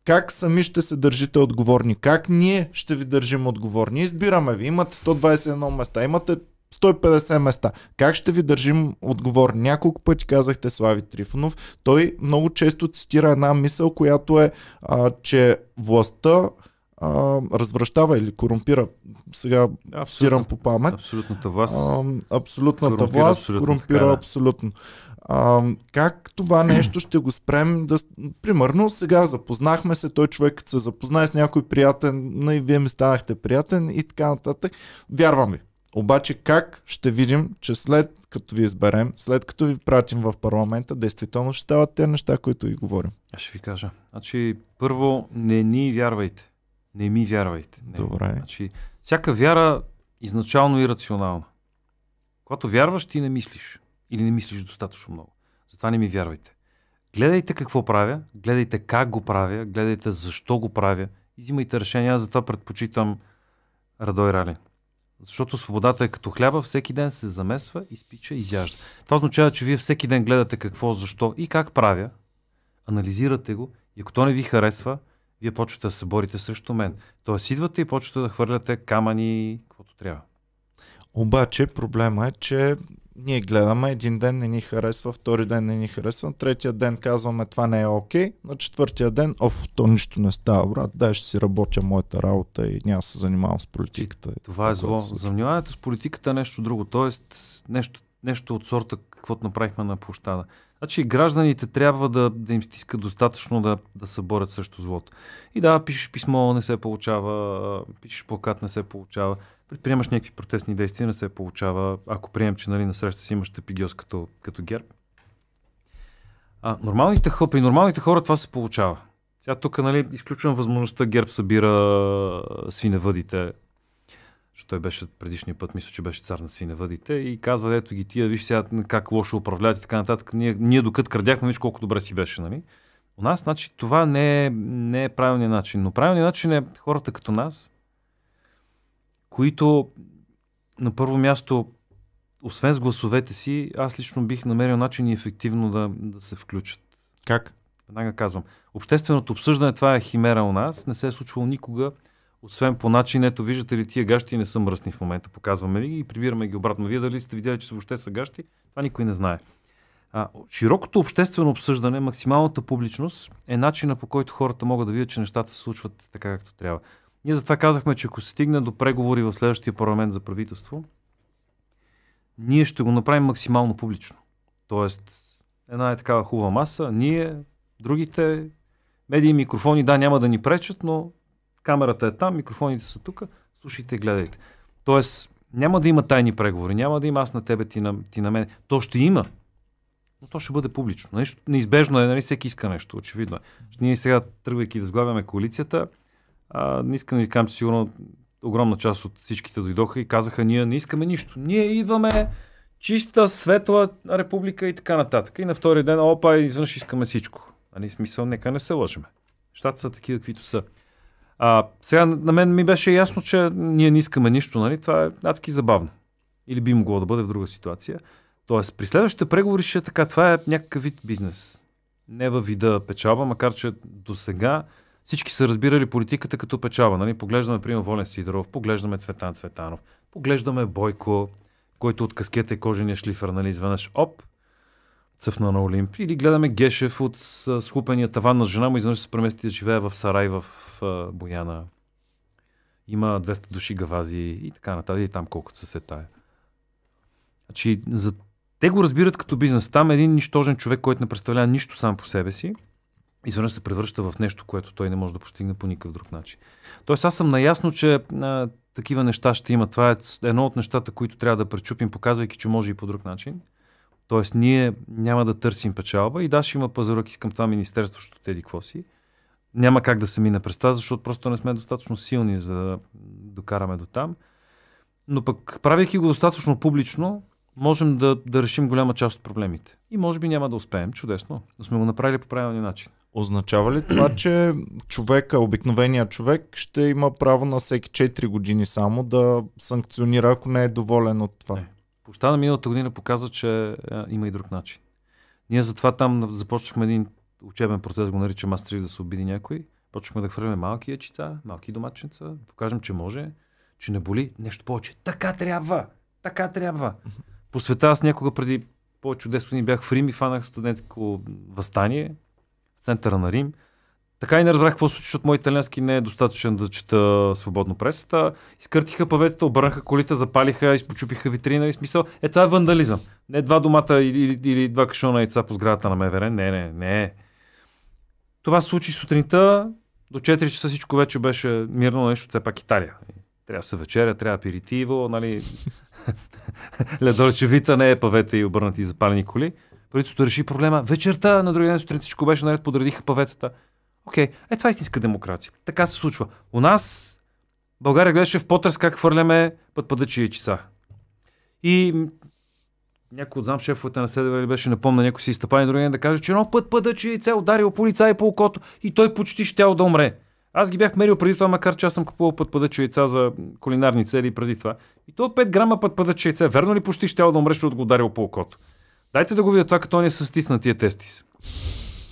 как сами ще се държите отговорни, как ние ще ви държим отговорни. Избираме ви, имате 121 места, имате 150 места. Как ще ви държим отговор? Няколко пъти казахте Слави Трифонов. Той много често цитира една мисъл, която е, а, че властта а, развръщава или корумпира. Сега абсолютно, цитирам по памет. Абсолютната власт. А, абсолютната корумпира, власт абсолютно, корумпира така, абсолютно. А, как това нещо ще го спрем? Да, примерно, сега запознахме се, той човек се запознае с някой приятен, и вие ми станахте приятен и така нататък. Вярвам ви. Обаче как ще видим, че след като ви изберем, след като ви пратим в парламента, действително ще стават те неща, които ви говорим? Аз ще ви кажа. Значи, първо, не ни вярвайте. Не ми вярвайте. Не. Добре. Значи, всяка вяра изначално и рационална. Когато вярваш, ти не мислиш. Или не мислиш достатъчно много. Затова не ми вярвайте. Гледайте какво правя, гледайте как го правя, гледайте защо го правя Изимайте взимайте решения. Аз затова предпочитам Радой Ралин. Защото свободата е като хляба, всеки ден се замесва, изпича, изяжда. Това означава, че вие всеки ден гледате какво, защо и как правя, анализирате го и ако то не ви харесва, вие почвате да се борите срещу мен. Тоест идвате и почвате да хвърляте камъни, каквото трябва. Обаче проблема е, че ние гледаме, един ден не ни харесва, втори ден не ни харесва, третия ден казваме това не е окей, okay, на четвъртия ден, оф, то нищо не става, брат, дай ще си работя моята работа и няма се занимавам с политиката. И това е зло. Занимаването с политиката е нещо друго, т.е. нещо, нещо от сорта, каквото направихме на площада. Значи гражданите трябва да, да им стискат достатъчно да, да се борят срещу злото. И да, пишеш писмо, не се получава, пишеш плакат, не се получава предприемаш някакви протестни действия, не се получава, ако прием, че нали, среща си имаш тепигиос като, като герб. А, нормалните, при нормалните хора това се получава. Сега тук нали, изключвам възможността герб събира свиневъдите, защото той беше предишния път, мисля, че беше цар на свиневъдите и казва, ето ги тия, виж сега как лошо управляват и така нататък. Ние, ние докато крадяхме, виж колко добре си беше, нали? У нас, значи, това не е, не е правилният начин. Но правилният начин е хората като нас които на първо място, освен с гласовете си, аз лично бих намерил начин и ефективно да, да се включат. Как? Веднага казвам. Общественото обсъждане, това е химера у нас, не се е случвало никога, освен по начин, ето виждате ли тия гащи не са мръсни в момента, показваме ви ги и прибираме ги обратно. Вие дали сте видели, че въобще са гащи, това никой не знае. А, широкото обществено обсъждане, максималната публичност е начина по който хората могат да видят, че нещата се случват така както трябва. Ние затова казахме, че ако се стигне до преговори в следващия парламент за правителство, ние ще го направим максимално публично. Тоест, една е такава хубава маса, ние, другите, медии, микрофони, да, няма да ни пречат, но камерата е там, микрофоните са тук, слушайте и гледайте. Тоест, няма да има тайни преговори, няма да има аз на тебе, ти на, ти на мен. То ще има, но то ще бъде публично. Нещо, нали, неизбежно е, нали, всеки иска нещо, очевидно е. Ние сега, тръгвайки да сглавяме коалицията, а, не искам да ви кажа, че сигурно огромна част от всичките дойдоха и казаха, ние не искаме нищо. Ние идваме чиста, светла република и така нататък. И на втория ден, опа, извънш искаме всичко. А ни нали, смисъл, нека не се лъжеме. Щата са такива, каквито са. А, сега на мен ми беше ясно, че ние не искаме нищо, нали? Това е адски забавно. Или би могло да бъде в друга ситуация. Тоест, при следващите преговори ще е така, това е някакъв вид бизнес. Не във вида печалба, макар че до сега всички са разбирали политиката като печава. Нали? Поглеждаме, например, Волен Сидоров, поглеждаме Цветан Цветанов, поглеждаме Бойко, който от каскета и кожения шлифер, нали, изведнъж оп, цъфна на Олимп. Или гледаме Гешев от схупения таван на жена му, изведнъж се премести да живее в Сарай, в а, Бояна. Има 200 души гавази и така нататък, и там колкото се сетая. Значи, за... те го разбират като бизнес. Там е един нищожен човек, който не представлява нищо сам по себе си, изведнъж се превръща в нещо, което той не може да постигне по никакъв друг начин. Тоест аз съм наясно, че а, такива неща ще има. Това е едно от нещата, които трябва да пречупим, показвайки, че може и по друг начин. Тоест ние няма да търсим печалба и да, ще има пазарък към това министерство, защото теди какво си. Няма как да се мине през това, защото просто не сме достатъчно силни за да докараме до там. Но пък, правейки го достатъчно публично, можем да, да решим голяма част от проблемите. И може би няма да успеем, чудесно, но сме го направили по правилния начин. Означава ли това, че човека, обикновения човек, ще има право на всеки 4 години само да санкционира, ако не е доволен от това? Не. на миналата година показва, че а, има и друг начин. Ние затова там започнахме един учебен процес, го наричам аз да се обиди някой. Почнахме да хвърляме малки ячица, малки домачница, да покажем, че може, че не боли, нещо повече. Така трябва! Така трябва! по света аз някога преди повече от 10 години бях в Рим и фанах студентско възстание в центъра на Рим. Така и не разбрах какво случи, защото мой италиански не е достатъчен да чета свободно пресата. Изкъртиха паветата, обърнаха колите, запалиха, изпочупиха витрина и нали, смисъл. Е, това е вандализъм. Не два домата или, или, или два кашона яйца по сградата на МВР. Не, не, не. Това се случи сутринта, до 4 часа всичко вече беше мирно нещо, нали, все пак Италия трябва да се вечеря, трябва аперитиво, нали, ледорчевита не е павета и обърнати и запалени коли. Правителството реши проблема вечерта, на другия ден сутрин всичко беше наред, подредиха паветата. Окей, okay. е това е истинска демокрация. Така се случва. У нас България гледаше в Потърс как хвърляме и часа. И някой от шефовете на СДВ ли беше напомня някой си изтъпани ден да каже, че едно път пъдъчи цел ударил полицай по окото и той почти щял да умре. Аз ги бях мерил преди това, макар че аз съм купувал пътпадъчи яйца за кулинарни цели преди това. И то 5 грама пътпадъчи яйца, верно ли почти ще да умреш от го ударил по окото? Дайте да го видя това, като не са стиснатия тестис.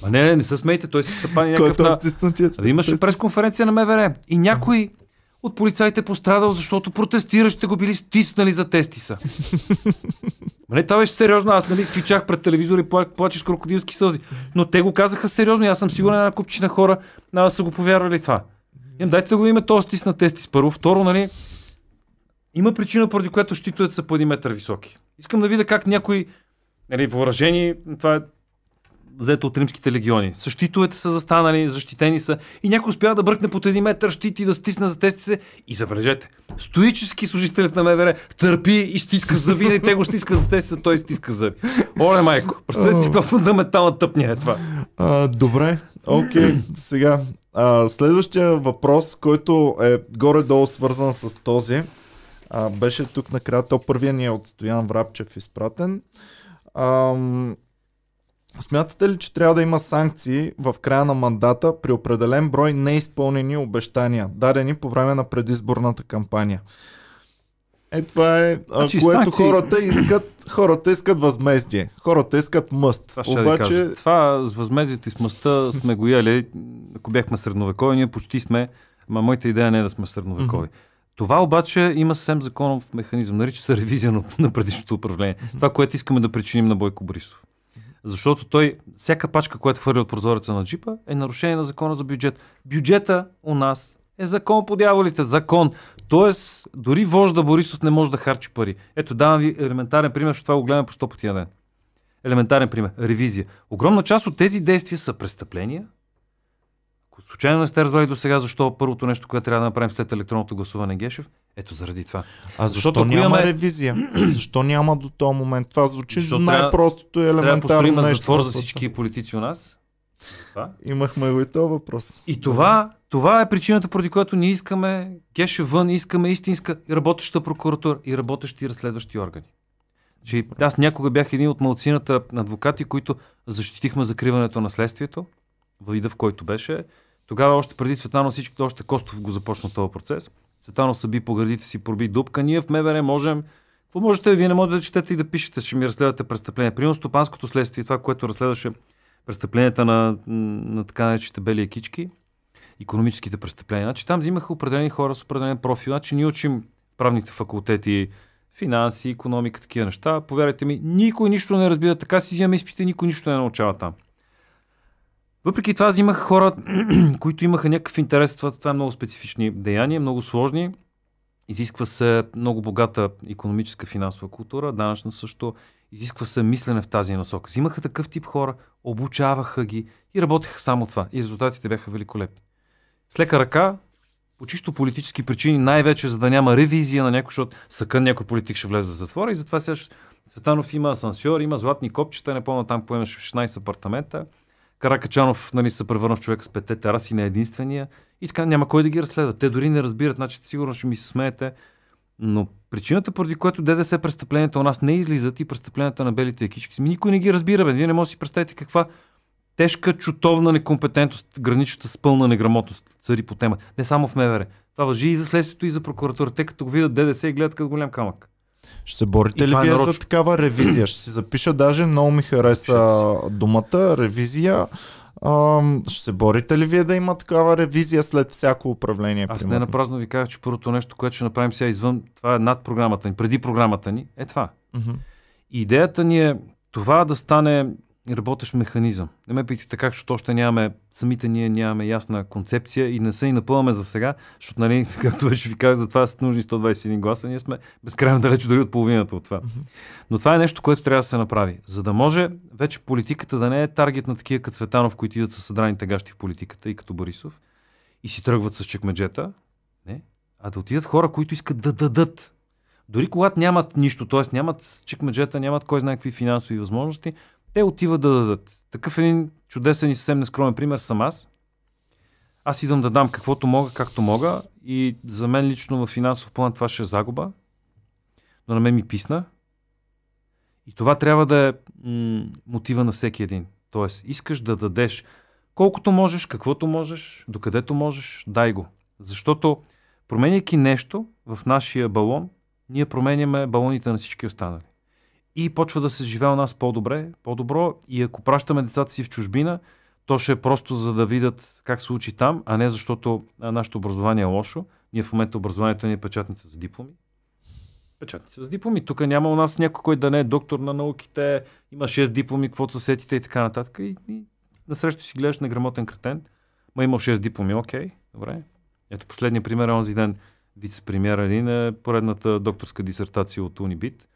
А не, не, не се смейте, той се съпани някакъв... Който е на... стиснатия ами тестис? Имаше пресконференция на МВР и някой от полицаите е пострадал, защото протестиращите го били стиснали за тестиса. Не, нали, това беше сериозно. Аз нали кричах пред телевизора и пла, плачеш крокодилски сълзи. Но те го казаха сериозно и аз съм сигурен една купчина хора а, са го повярвали това. Им, дайте да го видим този стисна тестис първо. Второ, нали, има причина, поради която щитовете са по един метър високи. Искам да видя как някой нали, въоръжени, това е взето от римските легиони. Същитовете са застанали, защитени са и някой успя да бръкне под един метър щит и да стисне за тести се. И забележете, стоически служителят на МВР търпи и стиска зъби, и те го стискат за тести, той стиска зъби. Оле, майко, представете си каква фундаментална тъпня е това. А, добре, окей, okay, сега. А, следващия въпрос, който е горе-долу свързан с този, а, беше тук накрая. То първия ни е от Стоян Врабчев изпратен. Ам, Смятате ли, че трябва да има санкции в края на мандата при определен брой неизпълнени обещания, дадени по време на предизборната кампания? Е, това е, значи, което санкции... хората искат. Хората искат възмездие. Хората искат мъст. Това Обаче... Да това с възмездието и с мъста сме го яли, ако бяхме средновекови, ние почти сме, ма моята идея не е да сме средновекови. Mm-hmm. Това обаче има съвсем законов механизъм. Нарича се ревизия на, на предишното управление. Това, което искаме да причиним на Бойко Борисов. Защото той, всяка пачка, която хвърли от прозореца на джипа, е нарушение на закона за бюджет. Бюджета у нас е закон по дяволите, закон. Тоест, дори вожда Борисов не може да харчи пари. Ето, давам ви елементарен пример, защото това го гледаме по 100 пъти на ден. Елементарен пример. Ревизия. Огромна част от тези действия са престъпления, ако случайно не сте разбрали до сега, защо първото нещо, което трябва да направим след електронното гласуване Гешев, ето заради това. А защо Защото няма имаме... ревизия? защо няма до този момент? Това звучи защо най-простото и елементарно трябва нещо. нещо. да за всички политици у нас. Това. Имахме го и този въпрос. И това, това е причината, поради която ние искаме Гешев вън, искаме истинска работеща прокуратура и работещи разследващи органи. Че аз някога бях един от малцината адвокати, които защитихме закриването на следствието вида, в който беше. Тогава още преди Светано всички, още Костов го започна този процес. Светано съби по градите си, проби дупка. Ние в МВР можем какво можете? Вие не можете да четете и да пишете, ще ми разследвате престъпления. Примерно стопанското следствие, това, което разследваше престъпленията на, на така наречените бели екички, економическите престъпления. Значи там взимаха определени хора с определен профил. Значи ние учим правните факултети, финанси, економика, такива неща. Повярвайте ми, никой нищо не разбира. Така си взимаме изпите, никой нищо не научава там. Въпреки това, аз имах хора, които имаха някакъв интерес. Това, това е много специфични деяния, много сложни. Изисква се много богата економическа финансова култура, данъчна също. Изисква се мислене в тази насока. Взимаха такъв тип хора, обучаваха ги и работеха само това. И резултатите бяха великолепни. С лека ръка, по чисто политически причини, най-вече за да няма ревизия на някой, защото съкън някой политик ще влезе в затвора и затова сега Светанов има асансьор, има златни копчета, не помня там поемаш 16 апартамента. Каракачанов нали, се превърна в човек с пете тераси, не единствения. И така няма кой да ги разследва. Те дори не разбират, значи сигурно ще ми се смеете. Но причината, поради която ДДС престъпленията у нас не излизат и престъпленията на белите екички, никой не ги разбира. Бе. Вие не можете да си представите каква тежка, чутовна некомпетентност, граничната с пълна неграмотност цари по темата. Не само в МВР. Това въжи и за следствието, и за прокуратурата. Те като го видят ДДС и гледат като голям камък. Ще се борите и ли е вие за такава ревизия? Ще си запиша даже, много ми хареса думата, ревизия. Ам, ще се борите ли вие да има такава ревизия след всяко управление? Аз примерно? не напразно ви казах, че първото нещо, което ще направим сега извън, това е над програмата ни, преди програмата ни, е това. Идеята ни е това да стане работещ механизъм. Не ме питайте как, защото още нямаме, самите ние нямаме ясна концепция и не се и напълваме за сега, защото, нали, както вече ви казах, за това са нужни 121 гласа, ние сме безкрайно далеч дори от половината от това. Но това е нещо, което трябва да се направи, за да може вече политиката да не е таргет на такива като Светанов, които идват със съдрани тагащи в политиката и като Борисов и си тръгват с чекмеджета, не, а да отидат хора, които искат да дадат. Дори когато нямат нищо, т.е. нямат чекмеджета, нямат кой знае какви финансови възможности, те отиват да дадат. Такъв един чудесен и съвсем нескромен пример съм аз. Аз идвам да дам каквото мога, както мога и за мен лично в финансов план това ще е загуба, но на мен ми писна. И това трябва да е м- мотива на всеки един. Тоест, искаш да дадеш колкото можеш, каквото можеш, докъдето можеш, дай го. Защото променяйки нещо в нашия балон, ние променяме балоните на всички останали и почва да се живее у нас по-добре, по-добро и ако пращаме децата си в чужбина, то ще е просто за да видят как се учи там, а не защото нашето образование е лошо. Ние в момента образованието ни е печатница за дипломи. Печатница за дипломи. Тук няма у нас някой, който да не е доктор на науките, има 6 дипломи, каквото са сетите и така нататък. И, и насреща си гледаш неграмотен кретен. Ма имал 6 дипломи, окей, добре. Ето последния пример е онзи ден вице-премьер един е поредната докторска дисертация от Унибит –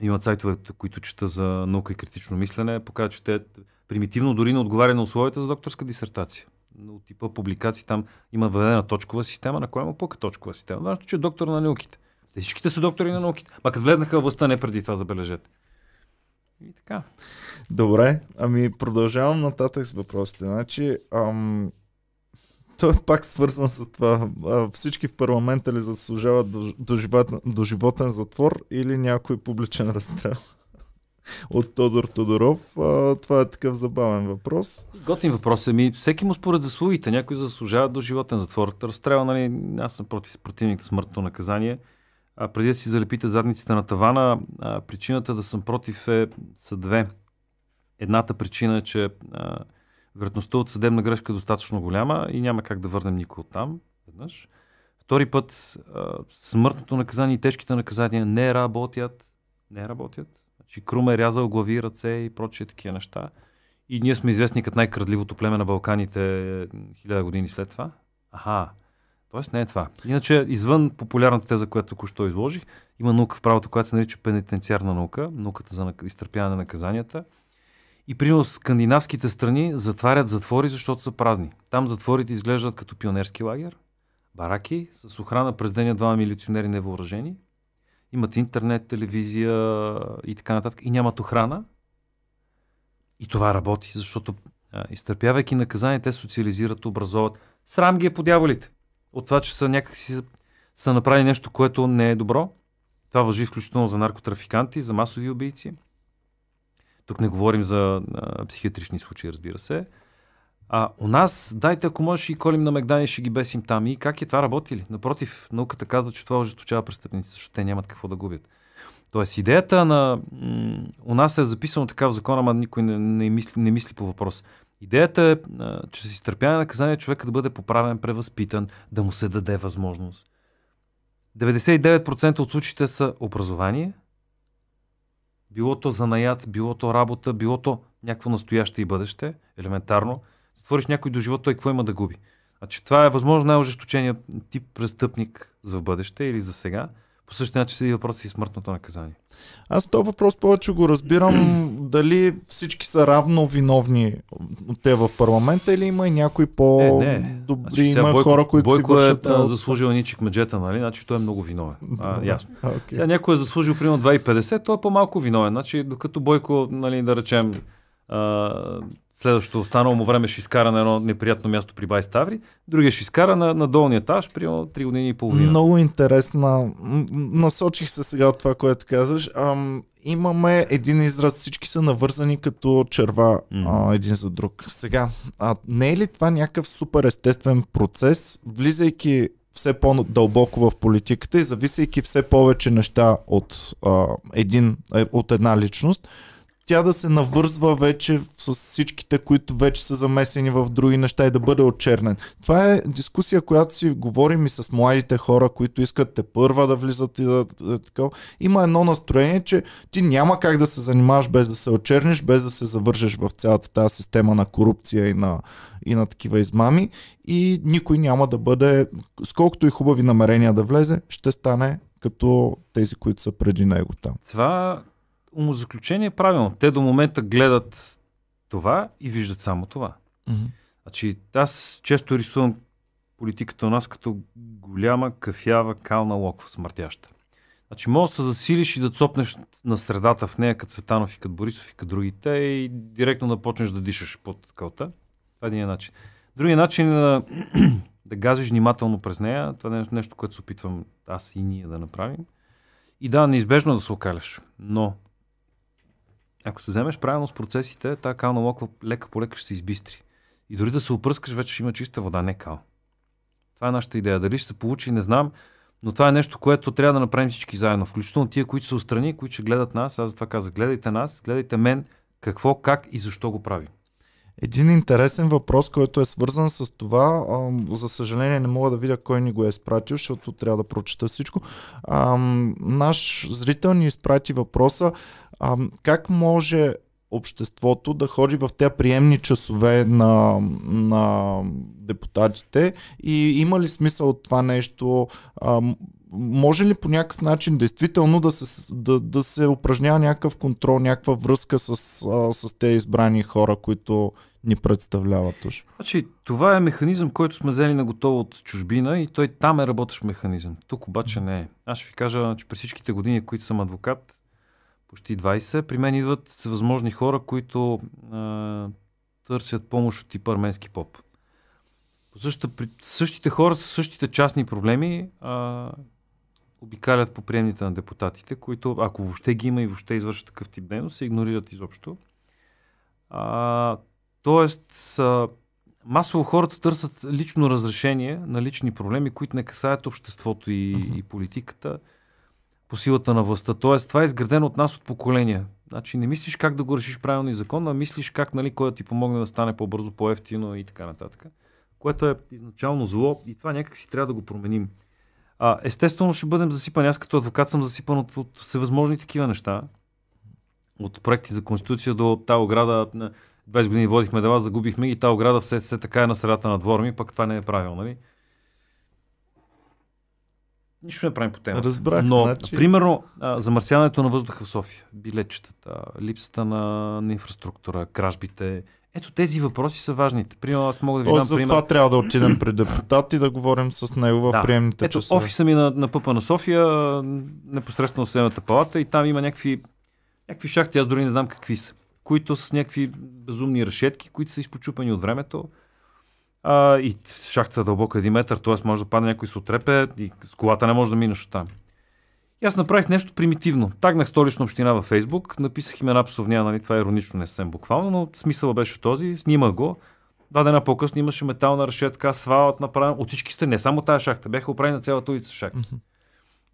има сайтове, които чета за наука и критично мислене, показват, че те примитивно дори не отговаря на условията за докторска дисертация. От типа публикации там има въведена точкова система, на коя има пък е точкова система. Важното, значи, че е доктор на науките. Те всичките са доктори на науките. Пак влезнаха в властта не преди това, забележете. И така. Добре, ами продължавам нататък с въпросите. Значи, ам, Той е пак свързан с това. Всички в парламента ли заслужават доживотен до животен затвор или някой публичен разстрел? От Тодор Тодоров. А, това е такъв забавен въпрос. Готин въпрос е ми. Всеки му според заслугите. Някой заслужава до животен затвор. Разстрел, нали? Аз съм против противник смъртното наказание. А преди да си залепите задниците на тавана, а, причината да съм против е, са две. Едната причина е, че а, вероятността от съдебна грешка е достатъчно голяма и няма как да върнем никой от там. Веднъж. Втори път, а, смъртното наказание и тежките наказания не работят. Не работят. Значи Крум е рязал глави, ръце и прочие такива неща. И ние сме известни като най-крадливото племе на Балканите хиляда години след това. Аха, Тоест не е това. Иначе, извън популярната теза, която току-що изложих, има наука в правото, която се нарича пенитенциарна наука, науката за изтърпяване на наказанията – и примерно скандинавските страни затварят затвори, защото са празни. Там затворите изглеждат като пионерски лагер, бараки с охрана през деня двама милиционери невъоръжени. Имат интернет, телевизия и така нататък. И нямат охрана. И това работи, защото а, изтърпявайки наказание, те социализират, образоват. Срам ги е по дяволите. От това, че са някакси са направили нещо, което не е добро. Това въжи включително за наркотрафиканти, за масови убийци – тук не говорим за а, психиатрични случаи, разбира се. А у нас, дайте, ако можеш и колим на Мегдани, ще ги бесим там. И как е това работили? Напротив, науката казва, че това ожесточава престъпниците, защото те нямат какво да губят. Тоест, идеята на... М- у нас е записано така в закона, ама никой не, не, мисли, не мисли по въпрос. Идеята е, а, че с изтърпяване на наказание човека да бъде поправен, превъзпитан, да му се даде възможност. 99% от случаите са образование – било то занаят, било то работа, било то някакво настояще и бъдеще, елементарно, затвориш някой до живота, той какво има да губи? Значи това е възможно най-ожесточения тип престъпник за бъдеще или за сега, по същия начин седи въпроса и смъртното наказание. Аз този въпрос повече го разбирам дали всички са равно виновни те в парламента или има и някои е, по-добри, е, има Бойко, хора, които Бойко си вършат... Бойко е а, заслужил ничик меджета, нали? Значи той е много виновен. А, ясно. okay. Сега някой е заслужил примерно 2,50, той е по-малко виновен. Значи докато Бойко, нали, да речем, а, Следващото останало му време ще изкара на едно неприятно място при Бай Ставри, другия ще изкара на, на долния етаж, примерно 3 години и половина. Много интересно, Насочих се сега от това, което казваш. Ам, имаме един израз, всички са навързани като черва mm. а, един за друг. Сега, а не е ли това някакъв супер естествен процес, влизайки все по-дълбоко в политиката и зависейки все повече неща от, а, един, е, от една личност, тя да се навързва вече с всичките, които вече са замесени в други неща и да бъде отчернен. Това е дискусия, която си говорим и с младите хора, които искат те първа да влизат и да, да така. Има едно настроение, че ти няма как да се занимаваш без да се очерниш, без да се завържеш в цялата тази система на корупция и на, и на такива измами и никой няма да бъде, сколкото и хубави намерения да влезе, ще стане като тези, които са преди него там. Това умозаключение е правилно. Те до момента гледат това и виждат само това. Mm-hmm. Значи, аз често рисувам политиката у нас като голяма кафява кална локва смъртяща. Значи може да се засилиш и да цопнеш на средата в нея, като Светанов и като Борисов и като другите и директно да почнеш да дишаш под кълта. Това е един начин. Другият начин е да, да газиш внимателно през нея. Това е нещо, което се опитвам аз и ние да направим. И да, неизбежно е да се окаляш. Но ако се вземеш правилно с процесите, тази кална локва лека по лека ще се избистри. И дори да се опръскаш, вече ще има чиста вода, не кал. Това е нашата идея. Дали ще се получи, не знам, но това е нещо, което трябва да направим всички заедно. Включително тия, които са отстрани, които ще гледат нас. Аз затова казах, гледайте нас, гледайте мен, какво, как и защо го правим. Един интересен въпрос, който е свързан с това, за съжаление не мога да видя кой ни го е изпратил, защото трябва да прочета всичко. наш зрител ни изпрати въпроса а, как може обществото да ходи в тези приемни часове на, на депутатите и има ли смисъл от това нещо? А, може ли по някакъв начин действително да се, да, да се упражнява някакъв контрол, някаква връзка с, а, с тези избрани хора, които ни представляват уж? Значи, това е механизъм, който сме взели на готово от чужбина и той там е работещ механизъм. Тук обаче не е. Аз ще ви кажа, че през всичките години, които съм адвокат, почти 20. При мен идват всевъзможни хора, които а, търсят помощ от типа арменски поп. същата, при, същите хора с същите частни проблеми а, обикалят по приемните на депутатите, които, ако въобще ги има и въобще извършат такъв тип дейност, се игнорират изобщо. А, тоест, а, масово хората търсят лично разрешение на лични проблеми, които не касаят обществото и, mm-hmm. и политиката по силата на властта. Тоест, това е изградено от нас от поколения. Значи не мислиш как да го решиш правилно и законно, а мислиш как нали, кой да ти помогне да стане по-бързо, по-ефтино и така нататък. Което е изначално зло и това някак си трябва да го променим. А, естествено ще бъдем засипани. Аз като адвокат съм засипан от, от всевъзможни такива неща. От проекти за конституция до тази ограда. 20 години водихме дела, загубихме и тази ограда все, все така е на средата на двор ми, пък това не е правилно. Нали? Нищо не правим по темата. Разбрах. Но, значи... примерно, замърсяването на въздуха в София, билетчетата, липсата на, на инфраструктура, кражбите, ето тези въпроси са важните. Примерно аз мога да ви дам за пример. това трябва да отидем при депутат и да говорим с него в да. приемните Ето, часове. офиса ми на, на ПъПа на София, непосредствено в Съемната палата и там има някакви, някакви шахти, аз дори не знам какви са, които са с някакви безумни решетки, които са изпочупани от времето а, и шахтата е дълбока 1 метър, т.е. може да падне някой се отрепе и с колата не може да минеш оттам. И аз направих нещо примитивно. Тагнах столична община във Фейсбук, написах им една псовня, нали, това е иронично, не съвсем буквално, но смисъла беше този, снима го. Два дена по-късно имаше метална решетка, свалът направен от всички страни, не само тази шахта, бяха оправени на цялата улица шахта. Mm-hmm.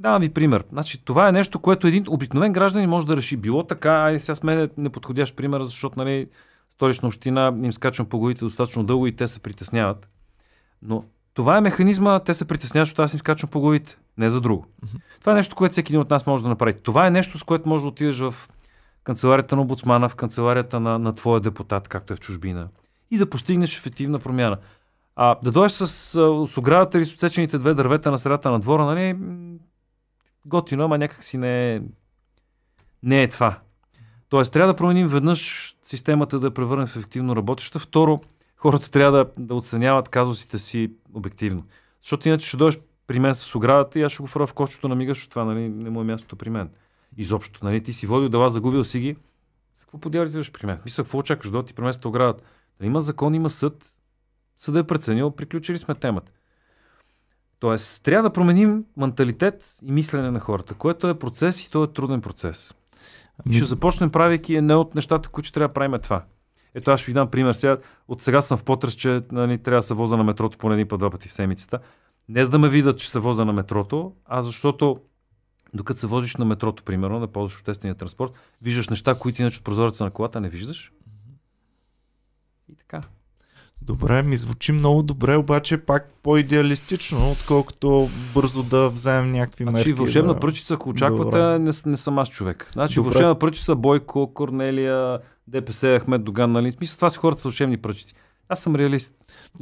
Давам ви пример. Значи, това е нещо, което един обикновен гражданин може да реши. Било така, ай сега с мен е неподходящ пример, защото нали, столична община им скачам по главите достатъчно дълго и те се притесняват. Но това е механизма, те се притесняват, защото аз им скачам по главите. Не за друго. Mm-hmm. Това е нещо, което всеки един от нас може да направи. Това е нещо, с което може да отидеш в канцеларията на обуцмана, в канцеларията на, на твоя депутат, както е в чужбина, и да постигнеш ефективна промяна. А да дойдеш с, с оградата или с отсечените две дървета на средата на двора, нали, готино, ама някакси не е, не е това. Тоест, трябва да променим веднъж системата да я превърне в ефективно работеща. Второ, хората трябва да, да оценяват казусите си обективно. Защото иначе ще дойдеш при мен с оградата и аз ще го фара в кошчето на мигаш, това нали, не му е мястото при мен. Изобщо, нали, ти си водил дела, загубил си ги. За какво подяваш при мен? Мисля, какво очакваш? Да ти при мен оградата. Нали, има закон, има съд. Съда е преценил, приключили сме темата. Тоест, трябва да променим менталитет и мислене на хората, което е процес и то е труден процес. Ами... Ще започнем правейки едно от нещата, които трябва да правим е това. Ето аз ще ви дам пример сега. От сега съм в потрес, че нали, трябва да се воза на метрото поне един път, два пъти в седмицата. Не за да ме видят, че се воза на метрото, а защото докато се возиш на метрото, примерно, да ползваш обществения транспорт, виждаш неща, които иначе от прозореца на колата не виждаш. И така. Добре, ми звучи много добре, обаче пак по-идеалистично, отколкото бързо да вземем някакви значи, мерки. Значи вълшебна да... пръчица, ако очаквате, не, не съм аз човек. Значи добре. вълшебна пръчица, Бойко, Корнелия, ДПС, Ахмед Доган, нали? Мисля, това са хората с вълшебни пръчици. Аз съм реалист.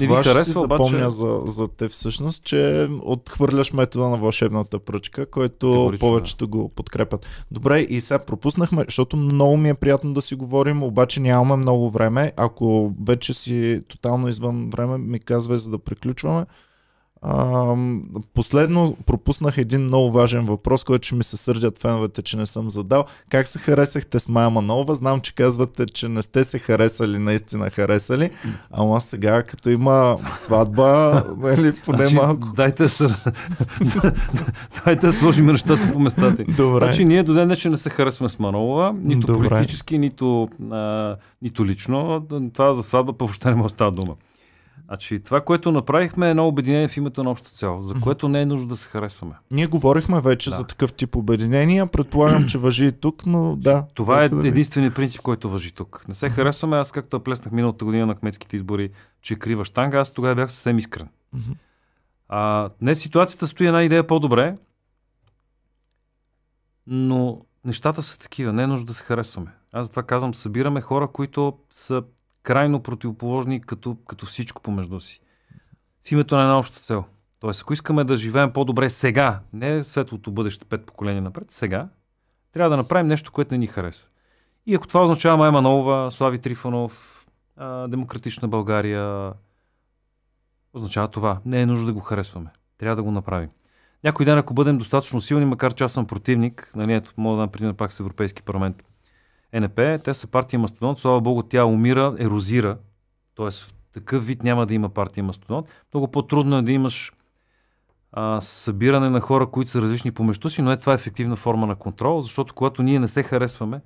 Не Това ви харесва, ще се обаче... запомня за, за те всъщност, че отхвърляш метода на вълшебната пръчка, който Теорично, повечето да. го подкрепят. Добре, и сега пропуснахме, защото много ми е приятно да си говорим, обаче нямаме много време. Ако вече си тотално извън време, ми казвай, за да приключваме. А, последно пропуснах един много важен въпрос, който ще ми се сърдят феновете, че не съм задал. Как се харесахте с Майя Манова? Знам, че казвате, че не сте се харесали, наистина харесали, ама сега като има сватба, нали, поне значи, малко. Дайте се... дайте да сложим нещата по местата. Добре. Значи ние до ден днешен не се харесваме с Манова, нито Добре. политически, нито, а, нито лично. Това за сватба въобще не може да става дума. Значи, това, което направихме е едно обединение в името на обща цел, за което не е нужно да се харесваме. Ние говорихме вече да. за такъв тип обединения, предполагам, че въжи и тук, но значи, да. Това е да единственият принцип, който въжи тук. Не се харесваме, аз както плеснах миналата година на кметските избори, че крива штанга, аз тогава бях съвсем искрен. А, днес ситуацията стои една идея по-добре, но нещата са такива, не е нужно да се харесваме. Аз затова казвам, събираме хора, които са крайно противоположни като, като всичко помежду си. В името на една обща цел. Тоест, ако искаме да живеем по-добре сега, не светлото бъдеще пет поколения напред, сега, трябва да направим нещо, което не ни харесва. И ако това означава Майма Нова, Слави Трифонов, Демократична България, означава това. Не е нужно да го харесваме. Трябва да го направим. Някой ден, ако бъдем достатъчно силни, макар че аз съм противник, нали, ето, мога да дам пример пак с Европейски парламент, е НП, те са партия Мастодонт, слава богу, тя умира, ерозира, Тоест, в такъв вид няма да има партия Мастодонт. Много по-трудно е да имаш а, събиране на хора, които са различни помежду си, но е това ефективна форма на контрол, защото когато ние не се харесваме,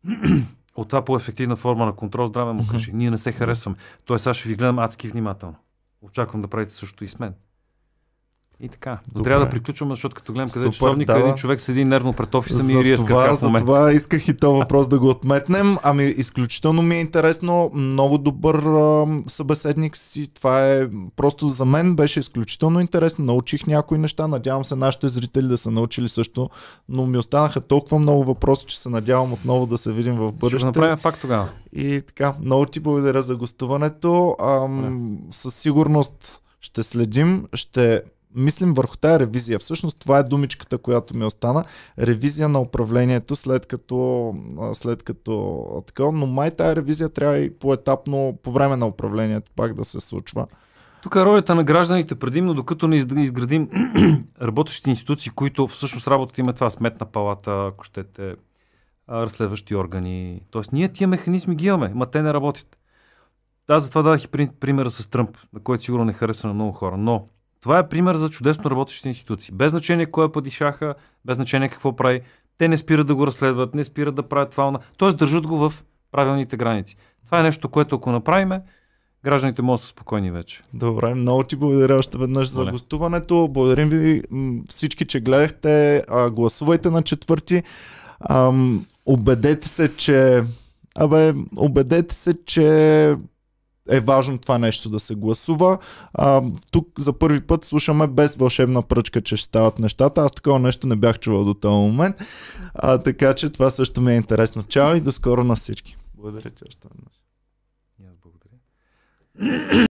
от това по-ефективна форма на контрол, здраве му кажи, ние не се харесваме. Тоест аз ще ви гледам адски внимателно. Очаквам да правите също и с мен. И така. Добре. трябва да приключвам, защото като гледам къде е Супер, е часовника, да. един човек седи нервно пред офиса ми и рие с крака в момента. Затова исках и този въпрос да го отметнем. Ами, изключително ми е интересно. Много добър а, събеседник си. Това е просто за мен беше изключително интересно. Научих някои неща. Надявам се нашите зрители да са научили също. Но ми останаха толкова много въпроси, че се надявам отново да се видим в бъдеще. Ще направим пак тогава. И така, много ти благодаря за гостуването. Ам, със сигурност ще следим, ще мислим върху тая ревизия. Всъщност това е думичката, която ми остана. Ревизия на управлението след като, след като така, но май тая ревизия трябва и поетапно по време на управлението пак да се случва. Тук е ролята на гражданите предимно, докато не изградим работещи институции, които всъщност работата има е това сметна палата, ако щете, разследващи органи. Тоест ние тия механизми ги имаме, ма те не работят. Аз затова дадах и примера с Тръмп, на който сигурно не харесва на много хора. Но това е пример за чудесно работещи институции. Без значение кой е падишаха, без значение какво прави, те не спират да го разследват, не спират да правят това. Тоест държат го в правилните граници. Това е нещо, което ако направиме, гражданите могат да са спокойни вече. Добре, много ти благодаря още веднъж Боле. за гостуването. Благодарим ви всички, че гледахте. А, гласувайте на четвърти. убедете се, че Абе, убедете се, че е важно това нещо да се гласува. А, тук за първи път слушаме без вълшебна пръчка, че ще стават нещата. Аз такова нещо не бях чувал до този момент. А, така че това също ми е интересно. Чао и до скоро на всички. Благодаря ти още веднъж. Благодаря.